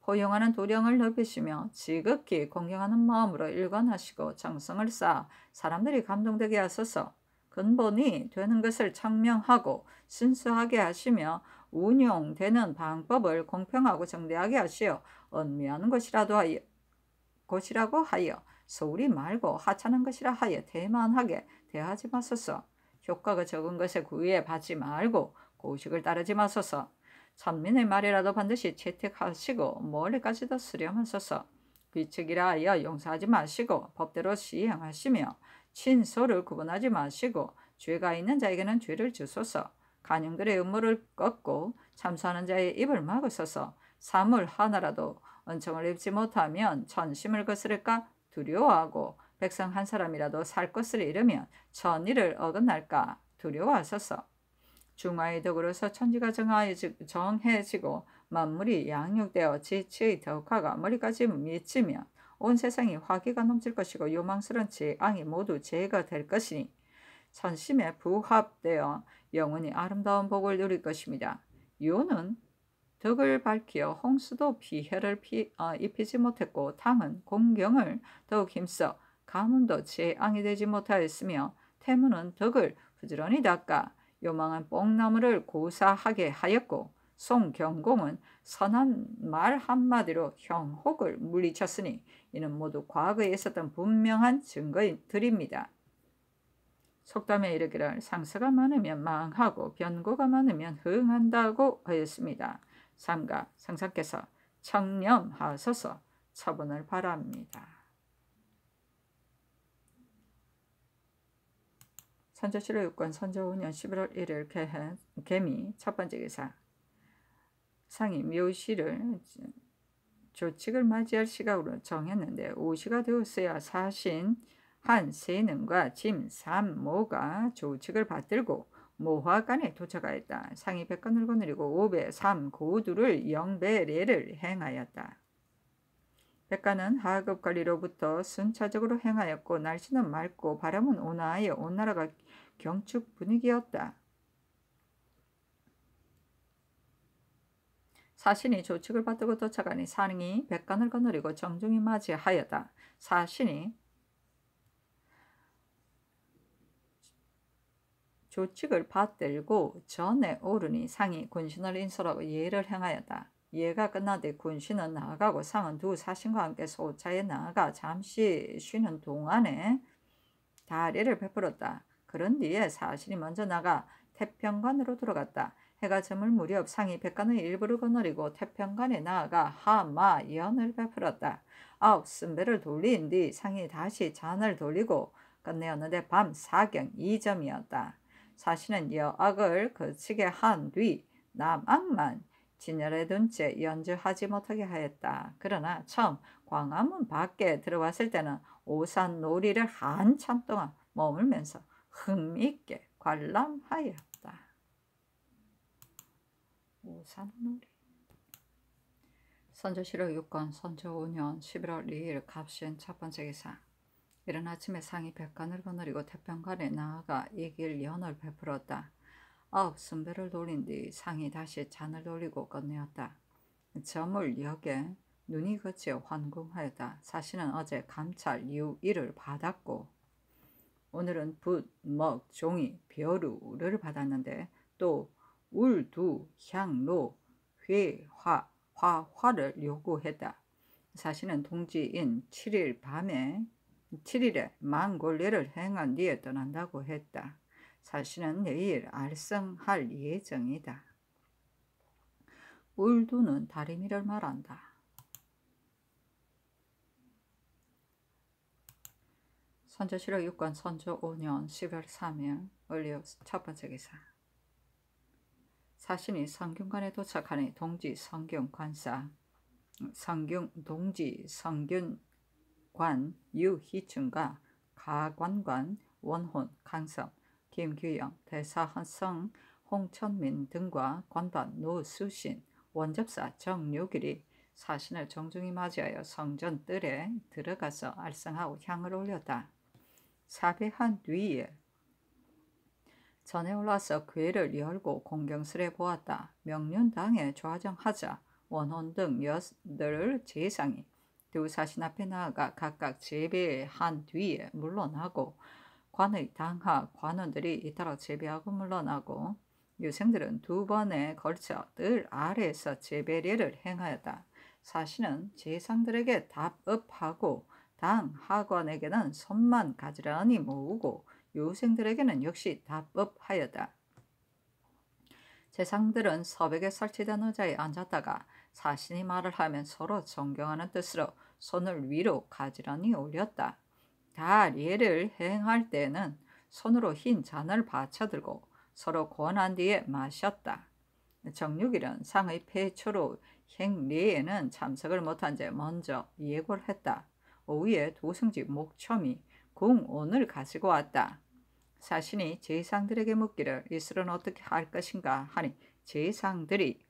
포용하는 도령을 넓히시며 지극히 공경하는 마음으로 일관하시고 정성을 쌓아 사람들이 감동되게 하소서 근본이 되는 것을 청명하고 순수하게 하시며 운용되는 방법을 공평하고 정대하게 하시어 언미한 것이라도 하여 것이라고 하여 서울이 말고 하찮은 것이라 하여 대만하게 대하지 마소서. 효과가 적은 것에 구애받지 말고 고식을 따르지 마소서. 선민의 말이라도 반드시 채택하시고 멀리까지도 수렴하소서. 비책이라 하여 용서하지 마시고 법대로 시행하시며 친소를 구분하지 마시고 죄가 있는 자에게는 죄를 주소서. 간인들의 음모를 꺾고 참수하는 자의 입을 막으소서. 사물 하나라도 은총을 입지 못하면 천심을 거스를까 두려워하고 백성 한 사람이라도 살 것을 잃으면 천일을 어긋날까 두려워하소서. 중화의 덕으로서 천지가 정해지고 만물이 양육되어 지치의 덕화가 머리까지 미치며온 세상이 화기가 넘칠 것이고 요망스런 지앙이 모두 제거될 것이니 천심에 부합되어 영원히 아름다운 복을 누릴 것입니다. 요는 덕을 밝히어 홍수도 피해를 피, 어, 입히지 못했고 당은 공경을 더욱 힘써 가문도 재앙이 되지 못하였으며 태무는 덕을 부지런히 닦아 요망한 뽕나무를 고사하게 하였고 송경공은 선한 말 한마디로 형혹을 물리쳤으니 이는 모두 과거에 있었던 분명한 증거들입니다. 속담에 이르기를 상사가 많으면 망하고 변고가 많으면 흥한다고 하였습니다. 삼가 상사께서 청렴하소서 처분을 바랍니다. 선조시로 6권 선조후년 11월 1일 개헌, 개미 첫 번째 기사 상이 묘시를 조칙을 맞이할 시각으로 정했는데 오시가 되었어야 사신 한 세능과 짐 삼모가 조칙을 받들고 모화간에 도착하였다. 상이 백관을 거느리고 5배 3 고두를 0배 례를 행하였다. 백관은 하급 관리로부터 순차적으로 행하였고 날씨는 맑고 바람은 온화하여 온나라가 경축 분위기였다. 사신이 조칙을 받들고 도착하니 산이 백간을 거느리고 정중히 맞이하였다. 사신이 조칙을 받들고 전에 오르니 상이 군신을 인솔하고 예를 행하였다. 예가 끝나되 군신은 나아가고 상은 두 사신과 함께 소차에 나아가 잠시 쉬는 동안에 다리를 베풀었다. 그런 뒤에 사신이 먼저 나가 태평관으로 들어갔다. 해가 점을 무렵 상이 백관을일부러 거느리고 태평관에 나아가 하마연을 베풀었다. 아홉 순배를 돌린 뒤 상이 다시 잔을 돌리고 끝내었는데 밤 사경 2점이었다 사신은 여악을 거치게 그 한뒤 남악만 진열해 둔채 연주하지 못하게 하였다. 그러나 처음 광화문 밖에 들어왔을 때는 오산 놀이를 한참 동안 머물면서 흥미있게 관람하였다. 오산 놀이 선조시록 6권 선조 5년 11월 2일 갑신 첫 번째 기사 이른 아침에 상이 백간을 거느리고 태평관에 나아가 이길 연을 베풀었다. 아홉 순배를 돌린 뒤 상이 다시 잔을 돌리고 건네었다. 점을 역에 눈이 그치어 환궁하였다. 사신은 어제 감찰 이후 일을 받았고 오늘은 붓, 먹, 종이, 벼루를 받았는데 또 울, 두, 향, 로, 회, 화, 화, 화를 요구했다. 사신은 동지인 7일 밤에 7일에 망골리를 행한 뒤에 떠난다고 했다. 사실은 내일 알성할 예정이다. 울두는 다리미를 말한다. 선조실록 6권 선조 5년 10월 3일 을리오첫 번째 기사 사신이 성균관에 도착하니 동지 성균 관사 성균 동지 성균 관, 유희춘과 가관관, 원혼, 강성, 김규영, 대사한성, 홍천민 등과 관반 노수신, 원접사 정유길이 사신을 정중히 맞이하여 성전 뜰에 들어가서 알성하고 향을 올렸다. 사배한 뒤에 전에 올라서 괴를 열고 공경스레 보았다. 명륜당에 좌정하자 원혼 등 여들을 제상이 두 사신 앞에 나아가 각각 재배한 뒤에 물러나고 관의 당하 관원들이 잇따라 재배하고 물러나고 유생들은 두 번에 걸쳐 늘 아래에서 재배례를 행하였다. 사신은 재상들에게 답읍하고 당 하관에게는 손만 가지런히 모으고 유생들에게는 역시 답읍하였다. 재상들은 서백에 설치된 의자에 앉았다가 자신이 말을 하면 서로 존경하는 뜻으로 손을 위로 가지런히 올렸다. 다 예를 행할 때는 손으로 흰 잔을 받쳐들고 서로 권한 뒤에 마셨다. 정육일은 상의 폐초로 행리에는 참석을 못한 채 먼저 예고를 했다. 오후에 도승지 목첨이 궁온을 가지고 왔다. 자신이 제상들에게 묻기를 이슬은 어떻게 할 것인가 하니 제상들이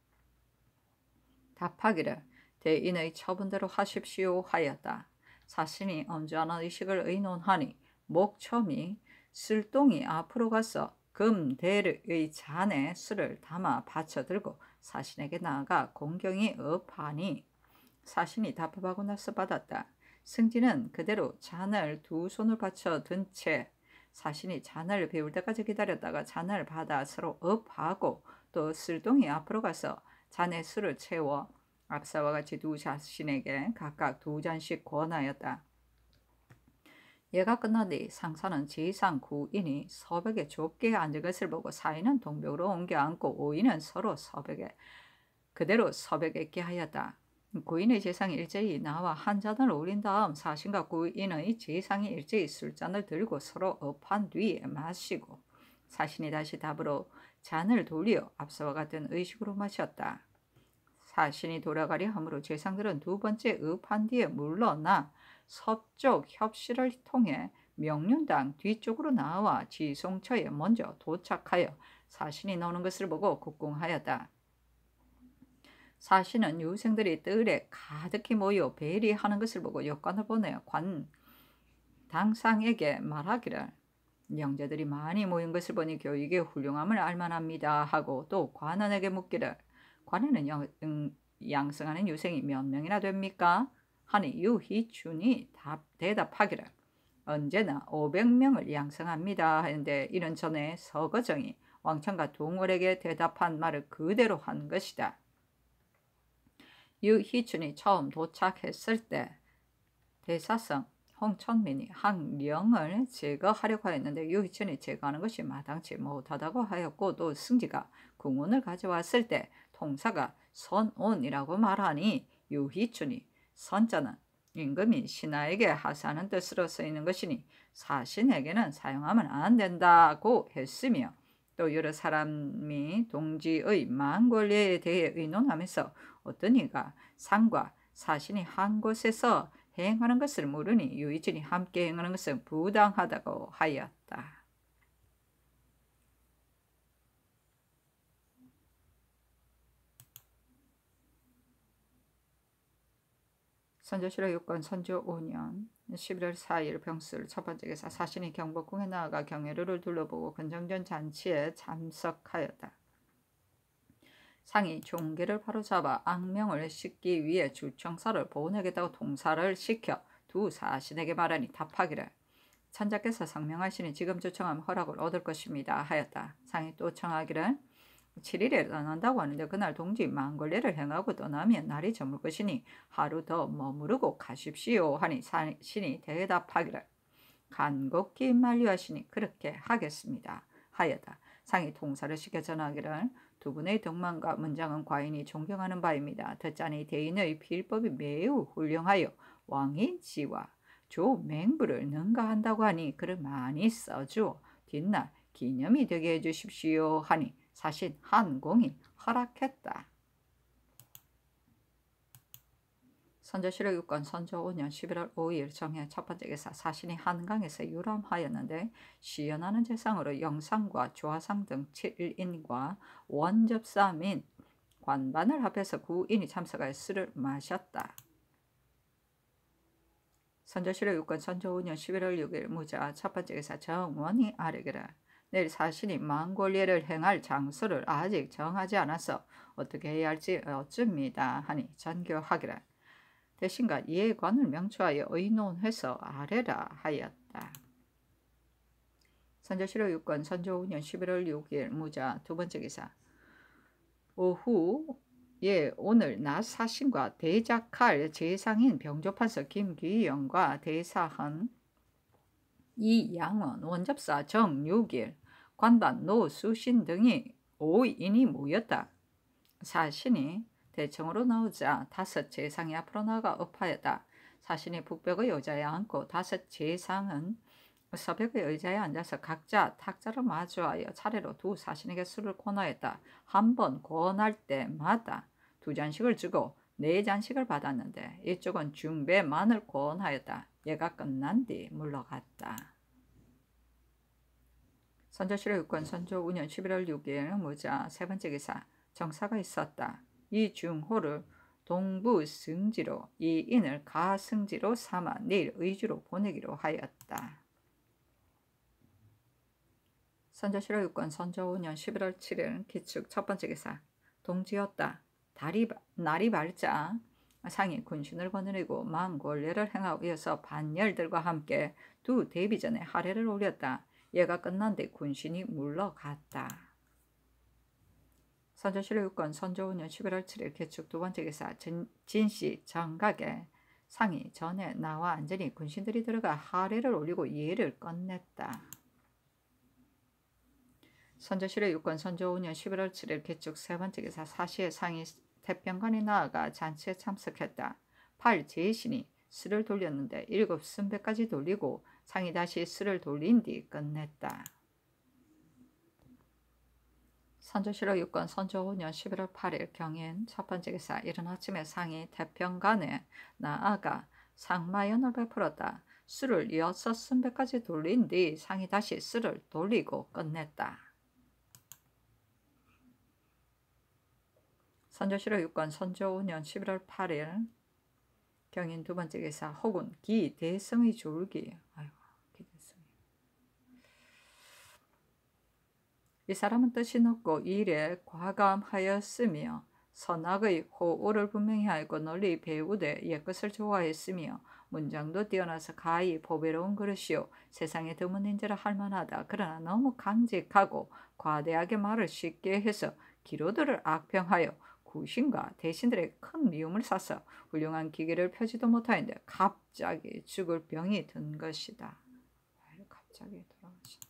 답하기를 대인의 처분대로 하십시오 하였다. 사심이 엄주하는 의식을 의논하니 목첨이 슬동이 앞으로 가서 금대의 잔에 술을 담아 받쳐들고 사신에게 나아가 공경이 업하니 사신이 답하고 나서 받았다. 승진은 그대로 잔을 두 손을 받쳐 든 채 사신이 잔을 배울 때까지 기다렸다가 잔을 받아 서로 업하고 또 슬동이 앞으로 가서 잔에 술을 채워 앞사와 같이 두 자신에게 각각 두 잔씩 권하였다. 예가 끝난 뒤 상사는 지상 구인이 서벽에 좁게 앉은 것을 보고 사인은 동벽으로 옮겨 앉고 오인은 서로 서벽에 그대로 서벽에 있게 하였다. 구인의 지상이 일제히 나와 한 잔을 올린 다음 사신과 구인의 지상이 일제히 술잔을 들고 서로 업한 뒤에 마시고 사신이 다시 답으로 잔을 돌려 앞서와 같은 의식으로 마셨다. 사신이 돌아가리 함으로 재상들은 두 번째 의판 뒤에 물러나 서쪽 협시를 통해 명륜당 뒤쪽으로 나와 지송처에 먼저 도착하여 사신이 나는 것을 보고 국궁하였다. 사신은 유생들이 뜰에 가득히 모여 배리하는 것을 보고 역관을 보내 관 당상에게 말하기를 영제들이 많이 모인 것을 보니 교육의 훌륭함을 알만합니다 하고 또 관원에게 묻기를 관원은 영, 응, 양성하는 유생이 몇 명이나 됩니까? 하니 유희춘이 답, 대답하기를 언제나 500명을 양성합니다 하는데 이는 전에 서거정이 왕천과 동월에게 대답한 말을 그대로 한 것이다. 유희춘이 처음 도착했을 때 대사성 홍천민이 항령을 제거하려고 했는데 유희천이 제거하는 것이 마땅치 못하다고 하였고 또 승지가 궁운을 가져왔을 때 통사가 선온이라고 말하니 유희춘이 선자는 임금이 신하에게 하사하는 뜻으로 쓰이는 것이니 사신에게는 사용하면 안 된다고 했으며 또 여러 사람이 동지의 망권리에 대해 의논하면서 어떤 이가 상과 사신이 한 곳에서 행하는 것을 모르니 유이진이 함께 행하는 것은 부당하다고 하였다. 선조시라 6권 선조 5년 11월 4일 병술 첫 번째 기사 사신이 경복궁에 나아가 경회로를 둘러보고 근정전 잔치에 참석하였다. 상이 종기를 바로잡아 악명을 씻기 위해 주청사를 보내겠다고 동사를 시켜 두 사신에게 말하니 답하기를 천자께서 상명하시니 지금 주청하 허락을 얻을 것입니다 하였다. 상이 또 청하기를 7일에 떠난다고 하는데 그날 동지 망걸레를 행하고 떠나면 날이 저물 것이니 하루 더 머무르고 가십시오 하니 신이 대답하기를 간곡히 만류하시니 그렇게 하겠습니다 하였다. 상이 통사를 시켜 전하기를 두 분의 덕망과 문장은 과인이 존경하는 바입니다. 듣자니 대인의 필법이 매우 훌륭하여 왕의 지와 조맹부를 능가한다고 하니 글을 많이 써주어 뒷날 기념이 되게 해주십시오 하니 사실 한공이 허락했다. 선조실록육권 선조 5년 11월 5일 정해 첫 번째 기사 사신이 한강에서 유람하였는데 시연하는 재상으로 영상과 조화상 등 7인과 원접사민 관반을 합해서 9인이 참석하여 술을 마셨다. 선조실록 6권 선조 5년 11월 6일 무자 첫 번째 기사 정원이 아래기라 내일 사신이 망골리를 행할 장소를 아직 정하지 않아서 어떻게 해야 할지 어쭙니다 하니 전교하기라 대신과 이에 관을 명초하여 의논해서 아래라 하였다. 선조실로 6권 선조 5년 11월 6일 무자 두 번째 기사 오후 예 오늘 낮 사신과 대작할 재상인 병조판서 김기영과 대사한 이양원 원접사 정육일 관반 노수신 등이 오인이 모였다. 사신이 대청으로 나오자 다섯 제상이 앞으로 나가 업하였다 자신이 북벽의 여자에 앉고 다섯 제상은 서백의 의자에 앉아서 각자 탁자를 마주하여 차례로 두 사신에게 술을 권하였다. 한 번 권할 때마다 두 잔씩을 주고 네 잔씩을 받았는데 이쪽은 중배만을 권하였다. 얘가 끝난 뒤 물러갔다. 선조실의 육권 선조 5년 11월 6일 무자 세 번째 기사 정사가 있었다. 이중호를 동부승지로 이 인을 가승지로 삼아 내일 의주로 보내기로 하였다. 선조실화 6권 선조 5년 11월 7일 기축 첫 번째 기사 동지였다. 다리, 날이 밝자 상이 군신을 거느리고 망골례를 행하고 이어서 반열들과 함께 두 대비전에 하례를 올렸다. 예가 끝난 뒤 군신이 물러갔다. 선조실록 6권 선조 5년 11월 7일 개축 두 번째 기사 진, 진씨 정각에 상이 전에 나와 안전히 군신들이 들어가 하례를 올리고 예를 끝냈다. 선조실의 6권 선조 5년 11월 7일 개축 세 번째 기사 사시의 상이 태평관에 나아가 잔치에 참석했다. 8. 제신이 술을 돌렸는데 일곱 순배까지 돌리고 상이 다시 술을 돌린 뒤 끝냈다. 선조실록 6권 선조 5년 11월 8일 경인 첫 번째 기사 이른 아침에 상이 대평간에 나아가 상마연을 베풀었다. 술을 이어 순배까지 돌린 뒤 상이 다시 술을 돌리고 끝냈다. 선조실록 6권 선조 5년 11월 8일 경인 두 번째 기사 혹은 기 대성의 줄기 아이고. 이 사람은 뜻이 높고 일에 과감하였으며 선악의 호우를 분명히 알고 널리 배우되 옛것을 좋아했으며 문장도 뛰어나서 가히 보배로운 그릇이요 세상에 드문 인재라 할만하다. 그러나 너무 강직하고 과대하게 말을 쉽게 해서 기로들을 악평하여 구신과 대신들의 큰 미움을 사서 훌륭한 기계를 펴지도 못하는데 갑자기 죽을 병이 든 것이다. 갑자기 돌아가시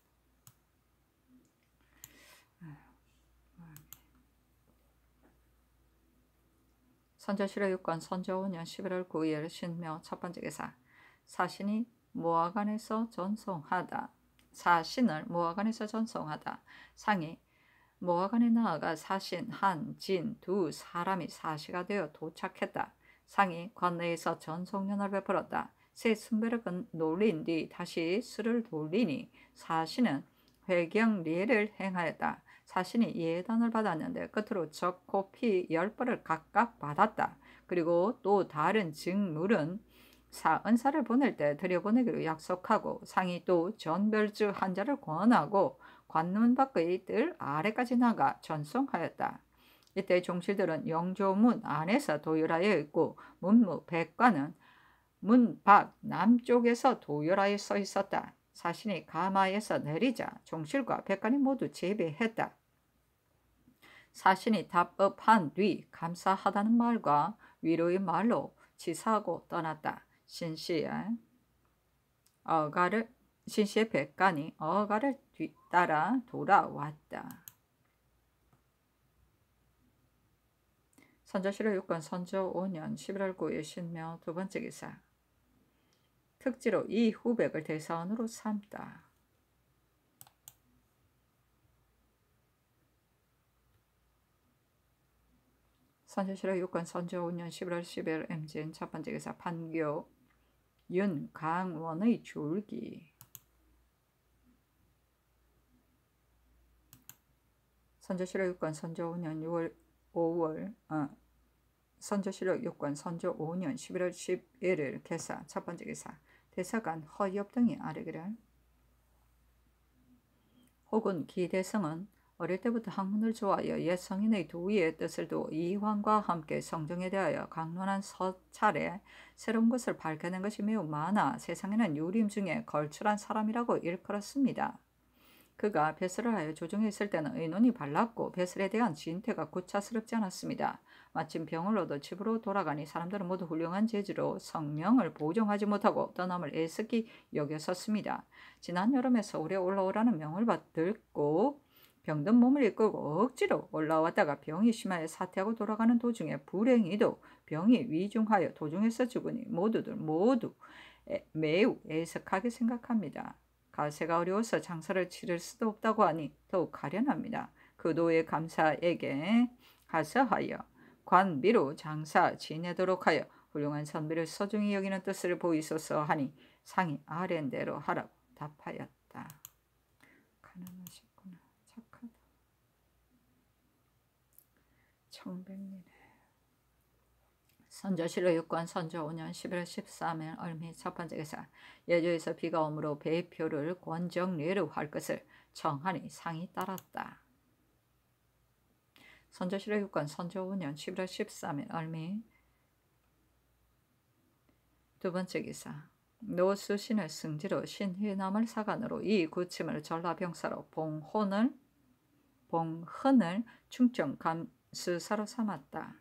선조실의 육관선조원년 11월 9일 신묘 첫 번째 기사 사신이 모아관에서 전송하다 사신을 모아관에서 전송하다 상이 모아관에 나아가 사신 한 진 두 사람이 사시가 되어 도착했다 상이 관내에서 전송연을 베풀었다 새순배력은 놀린 뒤 다시 술을 돌리니 사신은 회경리를 행하였다 자신이 예단을 받았는데 끝으로 적코 피 10벌을 각각 받았다. 그리고 또 다른 증물은 사, 은사를 보낼 때 들여보내기로 약속하고 상이 또 전별주 한자를 권하고 관문 밖의 뜰 아래까지 나가 전송하였다. 이때 종실들은 영조문 안에서 도열하여 있고 문무 백관은 문 밖 남쪽에서 도열하여 서 있었다. 자신이 가마에서 내리자 종실과 백관이 모두 제비했다. 자신이 답법한 뒤 감사하다는 말과 위로의 말로 지사하고 떠났다. 신시의 어가를 신시의 백관이 어가를 뒤따라 돌아왔다. 선조실의 6권 선조 5년 11월 9일 신명두 번째 기사 특지로 이 후백을 대사원으로 삼다. 선조실의 6권 선조 5년 11월 10일 MGN 첫 번째 기사 판교 윤강원의 줄기 선조실의 6권 선조 5년 6월 5월 어, 선조실의 6권 선조 5년 11월 11일 개사 첫 번째 기사 대사관 허엽 등이 아래기를 혹은 기대성은 어릴 때부터 학문을 좋아하여 옛 성인의 도의의 뜻을 도 이황과 함께 성정에 대하여 강론한 서찰에 새로운 것을 밝혀낸 것이 매우 많아 세상에는 유림 중에 걸출한 사람이라고 일컬었습니다. 그가 배설을 하여 조정에 있을 때는 의논이 발랐고 배설에 대한 진퇴가 고차스럽지 않았습니다. 마침 병을 얻어 집으로 돌아가니 사람들은 모두 훌륭한 재주로 성령을 보정하지 못하고 떠남을 애석히 여겼었습니다. 지난 여름에 서울에 올라오라는 명을 받들고 병든 몸을 이끌고 억지로 올라왔다가 병이 심하여 사퇴하고 돌아가는 도중에 불행히도 병이 위중하여 도중에서 죽으니 모두들 모두 애, 매우 애석하게 생각합니다. 가세가 어려워서 장사를 치를 수도 없다고 하니 더욱 가련합니다. 그도의 감사에게 가서하여 관비로 장사 지내도록 하여 훌륭한 선비를 소중히 여기는 뜻을 보이소서 하니 상이 아랜대로 하라고 답하였다. 송백리네. 선조실로 6권 선조 5년 11월 13일 얼미 첫 번째 기사 예조에서 비가 오므로 배표를 권정례로 할 것을 정하니 상이 따랐다. 선조실로 6권 선조 5년 11월 13일 얼미 두 번째 기사 노수신을 승지로 신휘남을 사관으로 이 구침을 전라병사로 봉혼을 봉헌을 충청 감 수사로 삼았다.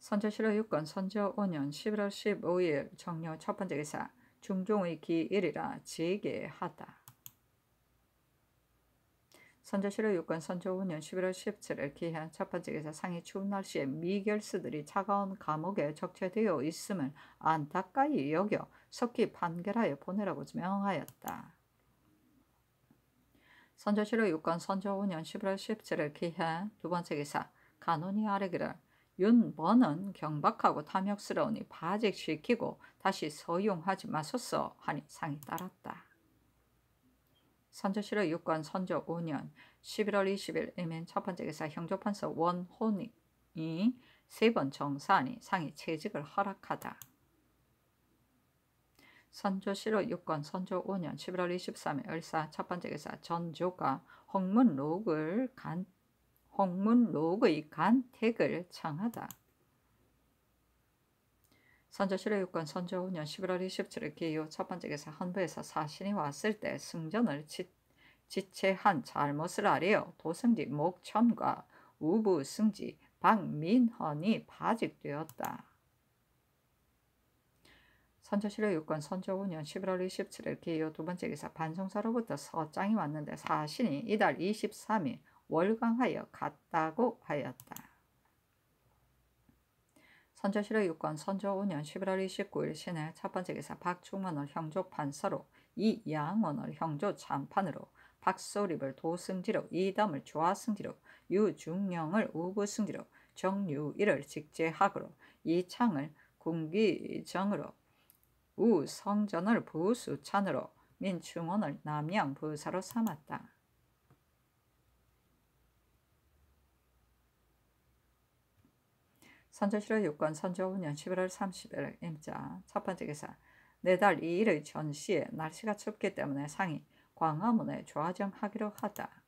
선조실로 6권 선조 5년 11월 15일 정료 첫 번째 기사 중종의 기일이라 지게하다. 선조실로 6권 선조 5년 11월 17일 기한 첫 번째 기사 상이 추운 날씨에 미결스들이 차가운 감옥에 적체되어 있음을 안타까이 여겨 석기 판결하여 보내라고 명하였다. 선조실로 6권 선조 5년 11월 17일 기해 두 번째 기사 간온이 아래기를 윤번은 경박하고 탐욕스러우니 바직시키고 다시 서용하지 마소서 하니 상이 따랐다. 선조실로 6권 선조 5년 11월 20일 애멘 첫 번째 기사 형조판서 원혼이 호세번 정사하니 상이 채직을 허락하다. 선조 실호 6권 선조 5년 11월 23일 을사 첫 번째 기사 전조가 홍문록을 간 홍문록의 간택을 청하다. 선조 실호 6권 선조 5년 11월 27일 기요 첫 번째 기사 헌부에서 사신이 왔을 때 승전을 지, 지체한 잘못을 아래어 도승지 목천과 우부 승지 박민헌이 파직되었다. 선조실의 요건 선조 5년 11월 27일 기요 두 번째 기사 반송사로부터 서장이 왔는데 사신이 이달 23일 월광하여 갔다고 하였다. 선조실의 요건 선조 5년 11월 29일 신의 첫 번째 기사 박충원을 형조 판서로 이양원을 형조 참판으로 박소립을 도승지로 이담을 조하승지로 유중령을 우부승지로 정유일을 직제학으로 이창을 군기정으로 우 성전을 부수찬으로 민충원을 남양 부사로 삼았다. 선조시로 6권 선조 5년 11월 30일 임자 첫 번째 기사 내달 2일의 전시에 날씨가 춥기 때문에 상이 광화문에 좌정하기로 하다.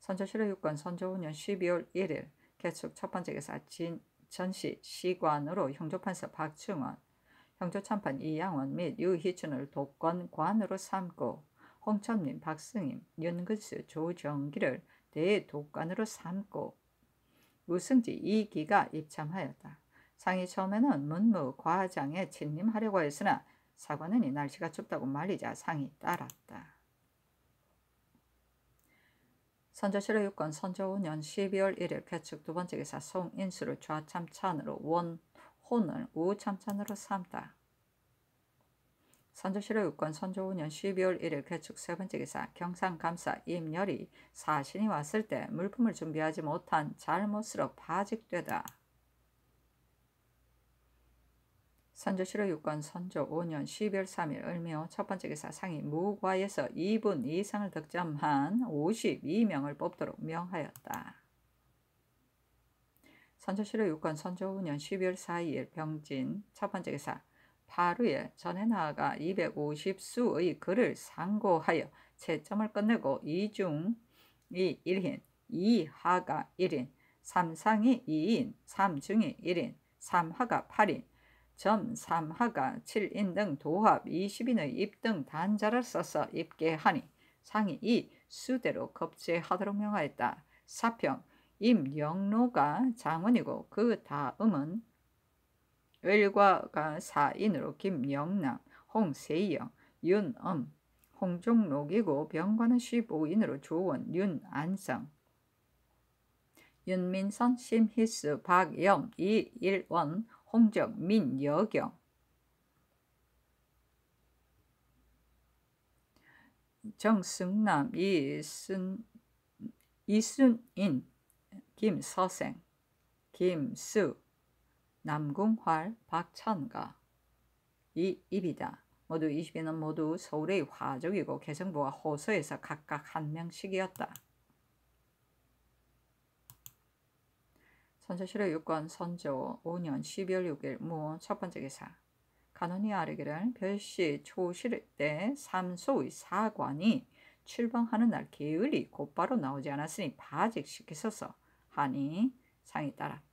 선조시로 6권 선조 5년 12월 1일 개축 첫 번째 기사 진, 전시 시관으로 형조판사 박충원 형조참판 이양원 및 유희춘을 독관관으로 삼고 홍천민, 박승임, 연근수, 조정기를 대독관으로 삼고 우승지 이기가 입참하였다. 상이 처음에는 문무 과장에 친임하려고 했으나 사관은 이 날씨가 춥다고 말리자 상이 따랐다. 선조실의 육권 선조 5년 12월 1일 개축 두 번째 기사 송인수를 좌참찬으로 원 혼을 우참찬으로 삼다. 선조실의 육권 선조우년 12월 1일 개축 세 번째 기사 경상감사 임열이 사신이 왔을 때 물품을 준비하지 못한 잘못으로 파직되다. 선조실의 육권 선조 5년 12월 3일 을묘 첫 번째 기사 상이 무과에서 2분 이상을 득점한 52명을 뽑도록 명하였다. 선조실로 6권 선조후년 12월 4일 병진 첫 번째 기사 파루에 전해나가 250수의 글을 상고하여 채점을 끝내고 이중이 1인, 이하가 1인, 삼상이 2인, 삼중이 1인, 삼하가 8인, 점 3하가 7인 등 도합 20인의 입등 단자를 써서 입계하니 상이 이 수대로 급제하도록 명하였다. 사평 임영로가 장원이고 그 다음은 을과가 사인으로 김영남, 홍세영, 윤엄, 홍종록이고 병관은 15인으로 조원, 윤안성, 윤민선, 심희수, 박영, 이일원, 홍정, 민여경 정승남, 이순, 이순인 김서생, 김수, 남궁활, 박천가이 입이다. 모두 20인은 모두 서울의 화족이고 개성부와 호소에서 각각 한 명씩이었다. 선조실의 유권 선조 5년 12월 6일 무원 첫 번째 기사 간원이 아르기를 별시 초실 때 삼소의 사관이 출방하는 날 게을리 곧바로 나오지 않았으니 바직시키소서 한이 상이 따랐다.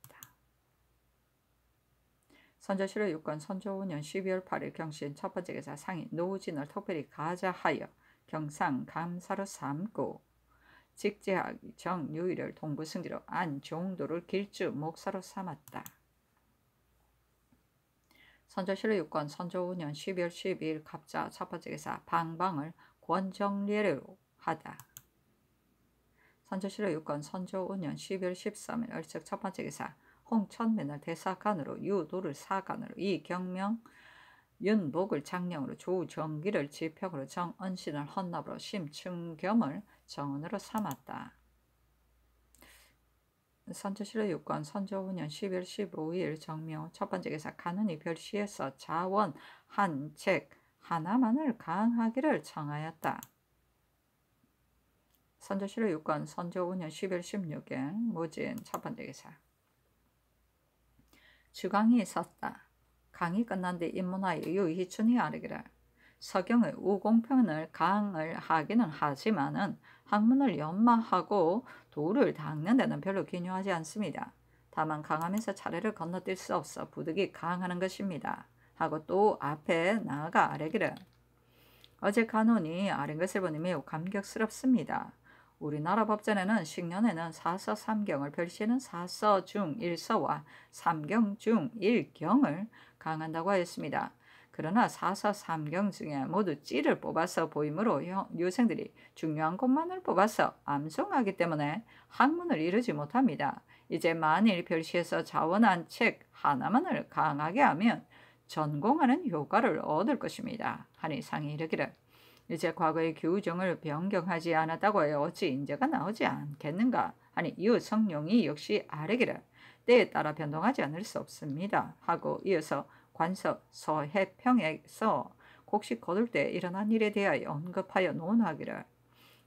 선조실의 유권 선조오년 12월 8일 경신 첫 번째 계사 상이 노진을 특별히 가자하여 경상 감사로 삼고 직제하 정유일을 동부승지로 안종도를 길주 목사로 삼았다. 선조실의 유권 선조오년 12월 12일 갑자 첫 번째 계사 방방을 권정례로 하다. 선조실의 6권 선조 5년 12월 13일 을척첫 번째 기사 홍천민을 대사관으로 유도를 사관으로 이경명 윤복을 장령으로 조정기를 지평으로 정은신을 헌납으로 심층겸을정은으로 삼았다. 선조실의 6권 선조 5년 1 2월 15일 정명 첫 번째 기사 가는이 별시에서 자원 한 책 하나만을 강하기를 청하였다. 선조실의 6권 선조 5년 10일 16일 무진 첫 번째 기사 주강이 있었다. 강이 끝난 뒤 인문하여 유희춘이 아르기를 서경의 우공편을 강을 하기는 하지만은 학문을 연마하고 도를 닦는 데는 별로 기여하지 않습니다. 다만 강하면서 차례를 건너뛸 수 없어 부득이 강하는 것입니다. 하고 또 앞에 나아가 아래기를 어제 간호니 아는 것을 보니 매우 감격스럽습니다. 우리나라 법전에는 식년에는 사서 삼경을 별시에는 사서 중 일서와 삼경 중 일경을 강한다고 하였습니다. 그러나 사서 삼경 중에 모두 찌를 뽑아서 보이므로 유생들이 중요한 것만을 뽑아서 암송하기 때문에 학문을 이루지 못합니다. 이제 만일 별시에서 자원한 책 하나만을 강하게 하면 전공하는 효과를 얻을 것입니다. 한의 상이 이르기를 이제 과거의 규정을 변경하지 않았다고 해여 어찌 인재가 나오지 않겠는가? 아니 이웃 성룡이 역시 아래기를 때에 따라 변동하지 않을 수 없습니다. 하고 이어서 관서 서해평에서 곡식 거둘 때 일어난 일에 대하여 언급하여 논하기를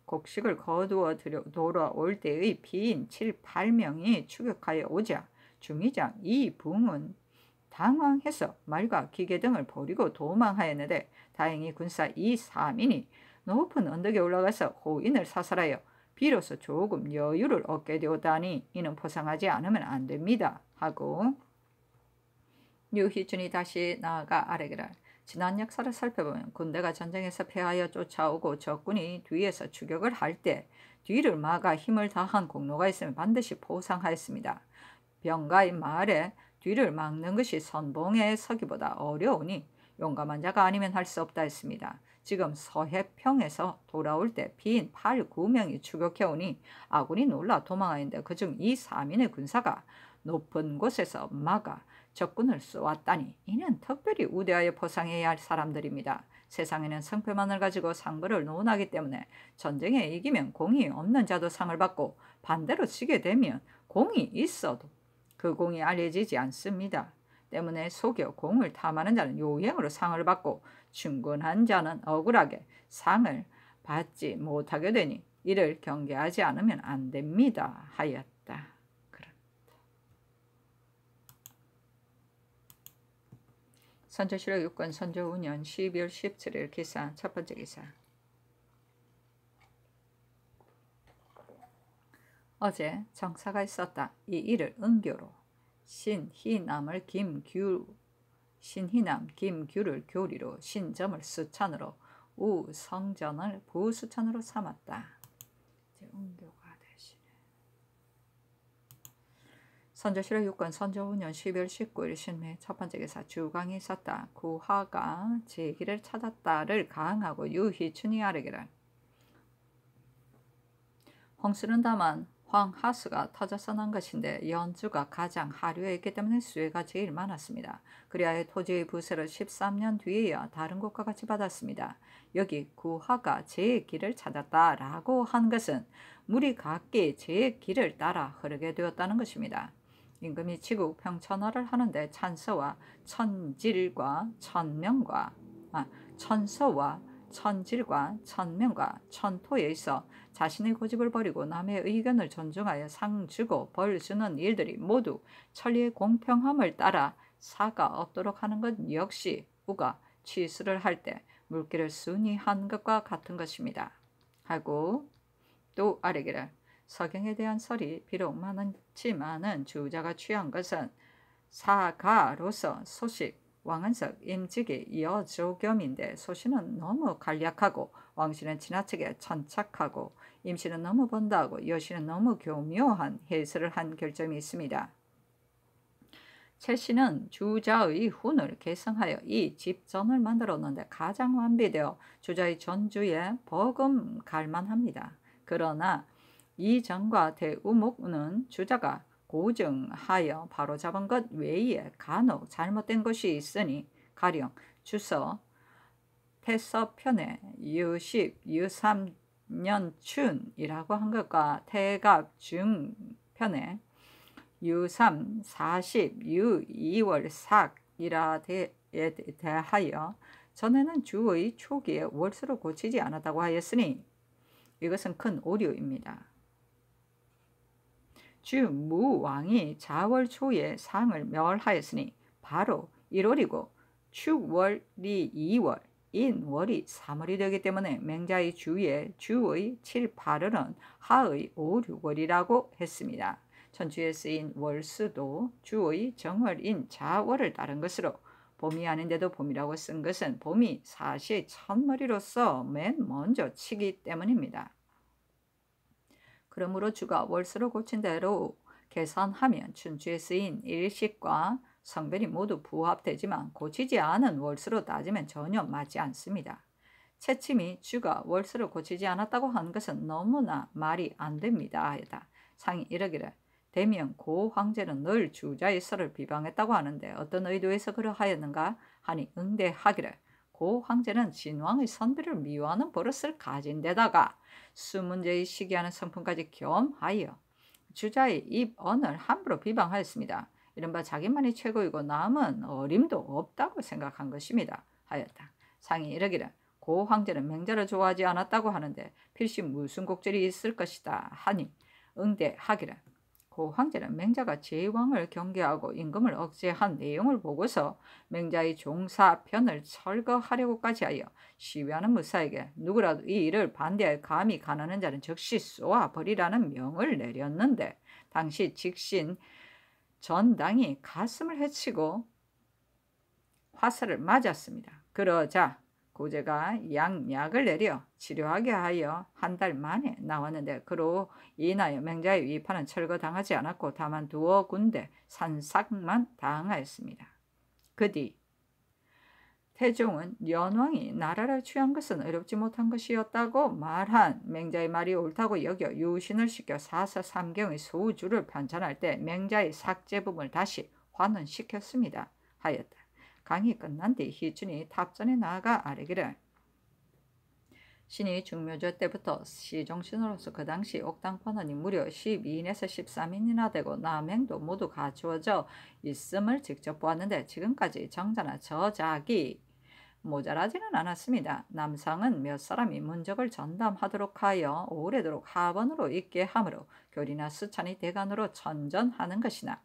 곡식을 거두어 들여 돌아올 때의 비인 7, 8명이 추격하여 오자 중의장 이붕은 당황해서 말과 기계 등을 버리고 도망하였는데 다행히 군사 이 사민이 높은 언덕에 올라가서 호인을 사살하여 비로소 조금 여유를 얻게 되었다니 이는 포상하지 않으면 안 됩니다. 하고 유희준이 다시 나아가 아래기를 지난 역사를 살펴보면 군대가 전쟁에서 패하여 쫓아오고 적군이 뒤에서 추격을 할 때 뒤를 막아 힘을 다한 공로가 있으면 반드시 포상하였습니다. 병가인 말에 뒤를 막는 것이 선봉에 서기보다 어려우니 용감한 자가 아니면 할 수 없다 했습니다. 지금 서해평에서 돌아올 때 피인 8, 9명이 추격해오니 아군이 놀라 도망하는데 그중 이 3인의 군사가 높은 곳에서 막아 적군을 쏘았다니 이는 특별히 우대하여 포상해야 할 사람들입니다. 세상에는 성패만을 가지고 상벌을 논하기 때문에 전쟁에 이기면 공이 없는 자도 상을 받고 반대로 지게 되면 공이 있어도 그 공이 알려지지 않습니다. 때문에 속여 공을 탐하는 자는 요행으로 상을 받고 충근한 자는 억울하게 상을 받지 못하게 되니 이를 경계하지 않으면 안 됩니다. 하였다. 그렇다. 선조실록 6권 선조 5년 12월 17일 기사 첫 번째 기사 어제 정사가 있었다. 이 일을 은교로 신, 희남을 김, 규, 신, 희남, 김, 규를 교리로, 신점을 수찬으로, 우, 성전을 부수찬으로 삼았다. 이제 옮겨가 되시네. 선조실의 6권 선조 5년 12월 19일 신매 첫 번째 기사 주강이 있었다. 구화가 제 길을 찾았다를 가하고 유희춘이 아르기를. 홍수는 다만 황하수가 터져서 난 것인데 연주가 가장 하류에있기 때문에 수혜가 제일 많았습니다. 그리하여 토지의 부세를 13년 뒤에야 다른 곳과 같이 받았습니다. 여기 구하가 제 길을 찾았다라고 한 것은 물이 각기 제 길을 따라 흐르게 되었다는 것입니다. 임금이 지구 평천화를 하는데 찬서와 천질과 천명과 아, 천서와 천질과 천명과 천토에 있어 자신의 고집을 버리고 남의 의견을 존중하여 상 주고 벌 주는 일들이 모두 천리의 공평함을 따라 사가 없도록 하는 것 역시 우가 취수를 할 때 물기를 순위한 것과 같은 것입니다. 하고 또 아래기를 서경에 대한 설이 비록 많지만은 주자가 취한 것은 사가로서 소식, 왕은석, 임직이 이 조겸인데 소신은 너무 간략하고 왕실은 지나치게 천착하고 임신은 너무 번다고 여신은 너무 교묘한 해설을 한 결점이 있습니다. 최 씨는 주자의 훈을 계승하여 이 집전을 만들었는데 가장 완비되어 주자의 전주에 버금 갈만합니다. 그러나 이 전과 대우목은 주자가 고증하여 바로잡은 것 외에 간혹 잘못된 것이 있으니 가령 주서 앞에서 편에 유십 유3년춘이라고한 것과 태각 중편에 유3 4십 유이월삭이라에 대하여 전에는 주의 초기에 월수로 고치지 않았다고 하였으니 이것은 큰 오류입니다. 주 무왕이 자월 초에 상을 멸하였으니 바로 1월이고 축월이 2월, 인, 월이 3월이 되기 때문에 맹자의 주에 주의 7, 8월은 하의 5, 6월이라고 했습니다. 천주에 쓰인 월수도 주의 정월인 자월을 따른 것으로 봄이 아닌데도 봄이라고 쓴 것은 봄이 사실 첫머리로서 맨 먼저 치기 때문입니다. 그러므로 주가 월수로 고친 대로 계산하면 춘주에 쓰인 일식과 성별이 모두 부합되지만 고치지 않은 월수로 따지면 전혀 맞지 않습니다. 채침이 주가 월수를 고치지 않았다고 한 것은 너무나 말이 안 됩니다. 하다 상이 이러기를 대명 고 황제는 늘 주자의 설을 비방했다고 하는데 어떤 의도에서 그러하였는가 하니 응대하기를 고 황제는 진왕의 선비를 미워하는 버릇을 가진 데다가 수문제의 시기하는 성품까지 겸하여 주자의 입 언을 함부로 비방하였습니다. 이른바 자기만이 최고이고 남은 어림도 없다고 생각한 것입니다. 하였다. 상이 이러기를 고 황제는 맹자를 좋아하지 않았다고 하는데 필시 무슨 곡절이 있을 것이다 하니 응대하기를 고 황제는 맹자가 제왕을 경계하고 임금을 억제한 내용을 보고서 맹자의 종사편을 철거하려고까지 하여 시위하는 무사에게 누구라도 이 일을 반대할 감이 가나는 자는 즉시 쏘아 버리라는 명을 내렸는데 당시 직신 전당이 가슴을 헤치고 화살을 맞았습니다. 그러자 고제가 양약을 내려 치료하게 하여 한 달 만에 나왔는데 그로 인하여 맹자의 위파는 철거당하지 않았고 다만 두어 군데 산삭만 당하였습니다. 그뒤 태종은 연왕이 나라를 취한 것은 어렵지 못한 것이었다고 말한 맹자의 말이 옳다고 여겨 유신을 시켜 사서 삼경의 소주를 편찬할 때 맹자의 삭제부을 다시 환원시켰습니다. 하였다. 강이 끝난 뒤 희춘이 탑전에 나아가 아래기를 신이 중묘조 때부터 시종신으로서 그 당시 옥당판원이 무려 12인에서 13인이나 되고 남행도 모두 갖추어져 있음을 직접 보았는데 지금까지 정자나 저작이 모자라지는 않았습니다. 남상은 몇 사람이 문적을 전담하도록 하여 오래도록 하번으로 있게 하므로 교리나 수찬이 대관으로 전전하는 것이나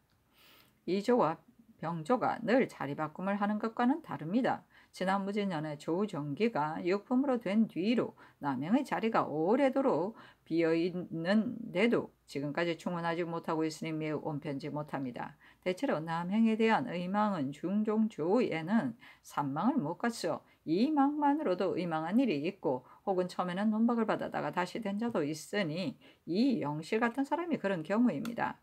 이조와 병조가 늘 자리바꿈을 하는 것과는 다릅니다. 지난 무진년에 조정기가 육품으로 된 뒤로 남영의 자리가 오래도록 비어있는데도 지금까지 충원하지 못하고 있으니 매우 온편지 못합니다. 대체로 남행에 대한 의망은 중종 주후에는 산망을 못 갔어. 이망만으로도 의망한 일이 있고 혹은 처음에는 논박을 받아다가 다시 된 자도 있으니 이 영실 같은 사람이 그런 경우입니다.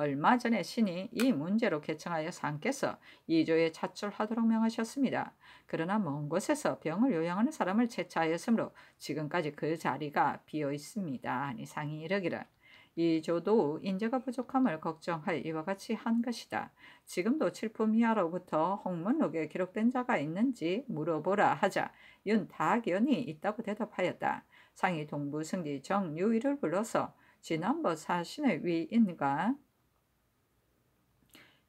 얼마 전에 신이 이 문제로 개청하여 상께서 2조에 차출하도록 명하셨습니다. 그러나 먼 곳에서 병을 요양하는 사람을 채차하였으므로 지금까지 그 자리가 비어 있습니다. 아니 상이 이러기를 이조도 인재가 부족함을 걱정할 이와 같이 한 것이다. 지금도 칠품 이하로부터 홍문록에 기록된 자가 있는지 물어보라 하자 윤다견이 있다고 대답하였다. 상이 동부 승리 정유일을 불러서 지난번 사신의 위인과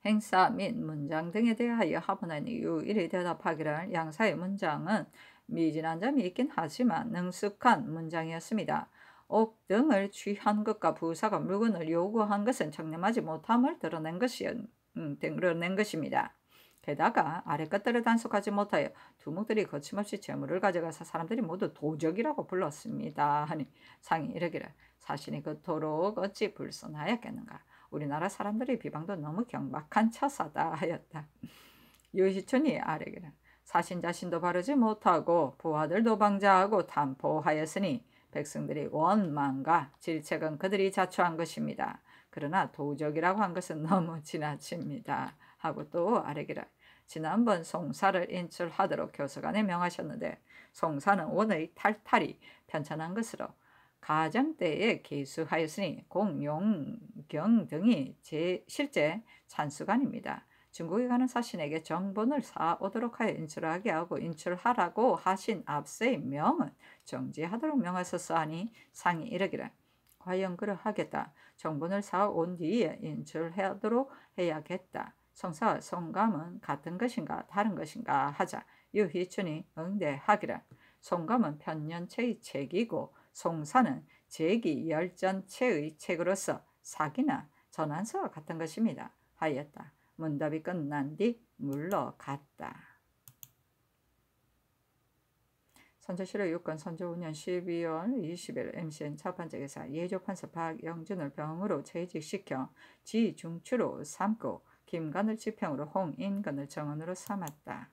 행사 및 문장 등에 대하여 합분한 이유 1에 대답하기를 양사의 문장은 미진한 점이 있긴 하지만 능숙한 문장이었습니다. 옥 등을 취한 것과 부사가 물건을 요구한 것은 청렴하지 못함을 드러낸, 것이, 었 음, 드러낸 것입니다. 게다가 아래 것들을 단속하지 못하여 두목들이 거침없이 재물을 가져가서 사람들이 모두 도적이라고 불렀습니다. 하니 상이 이르기를 사신이 그토록 어찌 불손하였겠는가 우리나라 사람들의 비방도 너무 경박한 처사다 하였다. 유시촌이 아래기를 사신 자신도 바르지 못하고 부하들도 방자하고 탄포하였으니 백성들이 원망과 질책은 그들이 자초한 것입니다. 그러나 도적이라고 한 것은 너무 지나칩니다. 하고 또 아래기라 지난번 송사를 인출하도록 교서관에 명하셨는데 송사는 원의 탈탈이 편찬한 것으로 가장대에 개수하였으니 공용경 등이 제 실제 찬수관입니다. 중국에 가는 사신에게 정본을 사오도록 하여 인출하게 하고 인출하라고 하신 앞서의 명은 정지하도록 명하셨사하니 상이 이르기라 과연 그러하겠다. 정본을 사온 뒤에 인출하도록 해야겠다. 성사와 성감은 같은 것인가 다른 것인가 하자 유희춘이 응대하기라 성감은 편년체의 책이고 송사는 제기 열전체의 책으로서 사기나 전환서와 같은 것입니다. 하였다. 문답이 끝난 뒤 물러갔다. 선조실의 6권 선조 5년 12월 20일 MCN 차판적에서 예조판서 박영준을 병으로 재직시켜 지중추로 삼고 김관을 지평으로 홍인건을 정원으로 삼았다.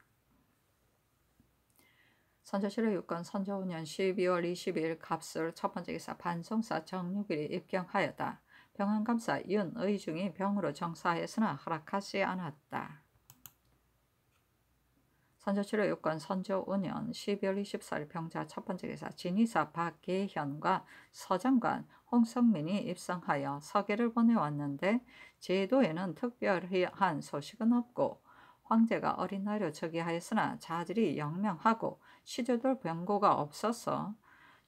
선조실의 육권 선조년 12월 2 0일 갑술 첫 번째 기사 반성사 정육일이 입경하였다. 병안감사 윤의중이 병으로 정사했으나 허락하지 않았다. 선조치료 요건 선조 5년 12월 24일 병자 첫 번째 기사 진의사 박계현과 서장관 홍성민이 입성하여 서계를 보내왔는데 제도에는 특별한 히 소식은 없고 황제가 어린나이로 즉위하였으나 자들이 영명하고 시조들 변고가 없어서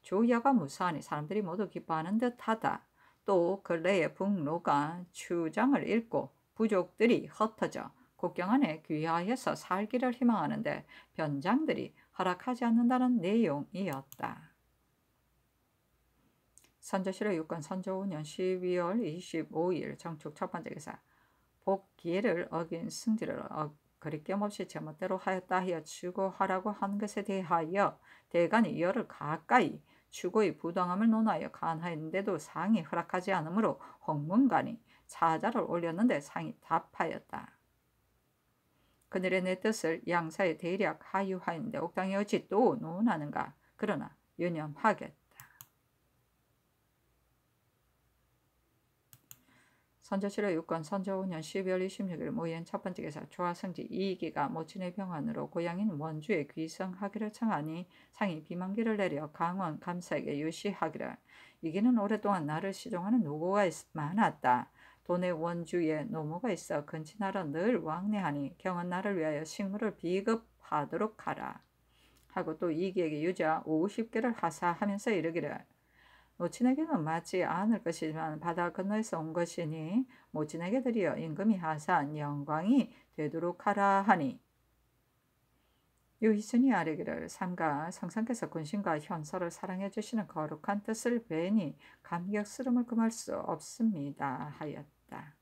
조야가 무사하니 사람들이 모두 기뻐하는 듯하다. 또 근래의 그 북로가 추장을 읽고 부족들이 흩어져 국경 안에 귀하해서 살기를 희망하는데 변장들이 허락하지 않는다는 내용이었다. 선조시로 6권 선조 5년 12월 25일 정축 첫 번째 기사 복기를 어긴 승지를 어, 그리 낌없이 제멋대로 하였다 하여 추고 하라고 한 것에 대하여 대간이 이어를 가까이 추고의 부당함을 논하여 간하였는데도 상이 허락하지 않으므로 홍문관이 사자를 올렸는데 상이 답하였다. 그늘의내 뜻을 양사에 대략 하유하였는데 옥당이 어찌 또 논하는가? 그러나 유념하겠다. 선조실의육권 선조 5년 12월 26일 모인 첫 번째 계사 조화성지 이기가 모친의 병환으로 고향인 원주에 귀성하기를 청하니 상이 비만기를 내려 강원 감사에게 유시하기를 이기는 오랫동안 나를 시종하는 노고가 많았다. 돈의 원주에 노모가 있어 근친하러 늘 왕래하니 경은 나를 위하여 식물을 비급하도록 하라. 하고 또 이기에게 유자 50개를 하사하면서 이르기를 노친에게는 뭐 맞지 않을 것이지만 바다 건너에서 온 것이니 모친에게 드리어 임금이 하산 영광이 되도록 하라 하니 요희순이 아뢰기를 삼가 성상께서 군신과 현서를 사랑해 주시는 거룩한 뜻을 배니 감격스름을 금할 수 없습니다 하였다.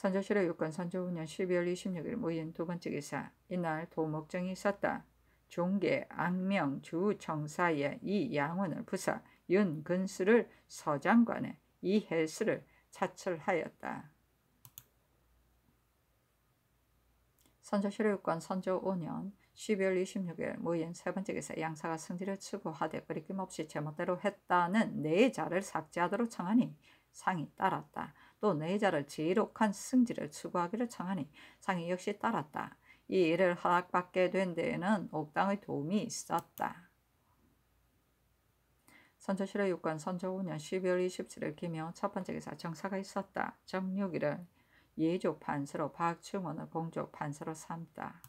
선조실의 요건 선조5년 12월 26일 모인 두 번째 기사 이날 도목정이 있었다. 종계, 악명 주청사의 이 양원을 부사 윤근수를 서장관에 이해수를 차출하였다. 선조실의 요건 선조 5년 12월 26일 모인 세 번째 기사 양사가 승지를 추구하되 그리낌 없이 제멋대로 했다는 내자를 삭제하도록 청하니 상이 따랐다. 또 내자를 지록한 승지를 추구하기를 청하니 상이 역시 따랐다. 이 일을 허락받게 된 데에는 옥당의 도움이 있었다. 선조실의 육관 선조 5년 12월 27일 기명 첫 번째 기사 정사가 있었다. 정육일은 예조 판서로 박충원을 공조 판서로 삼다.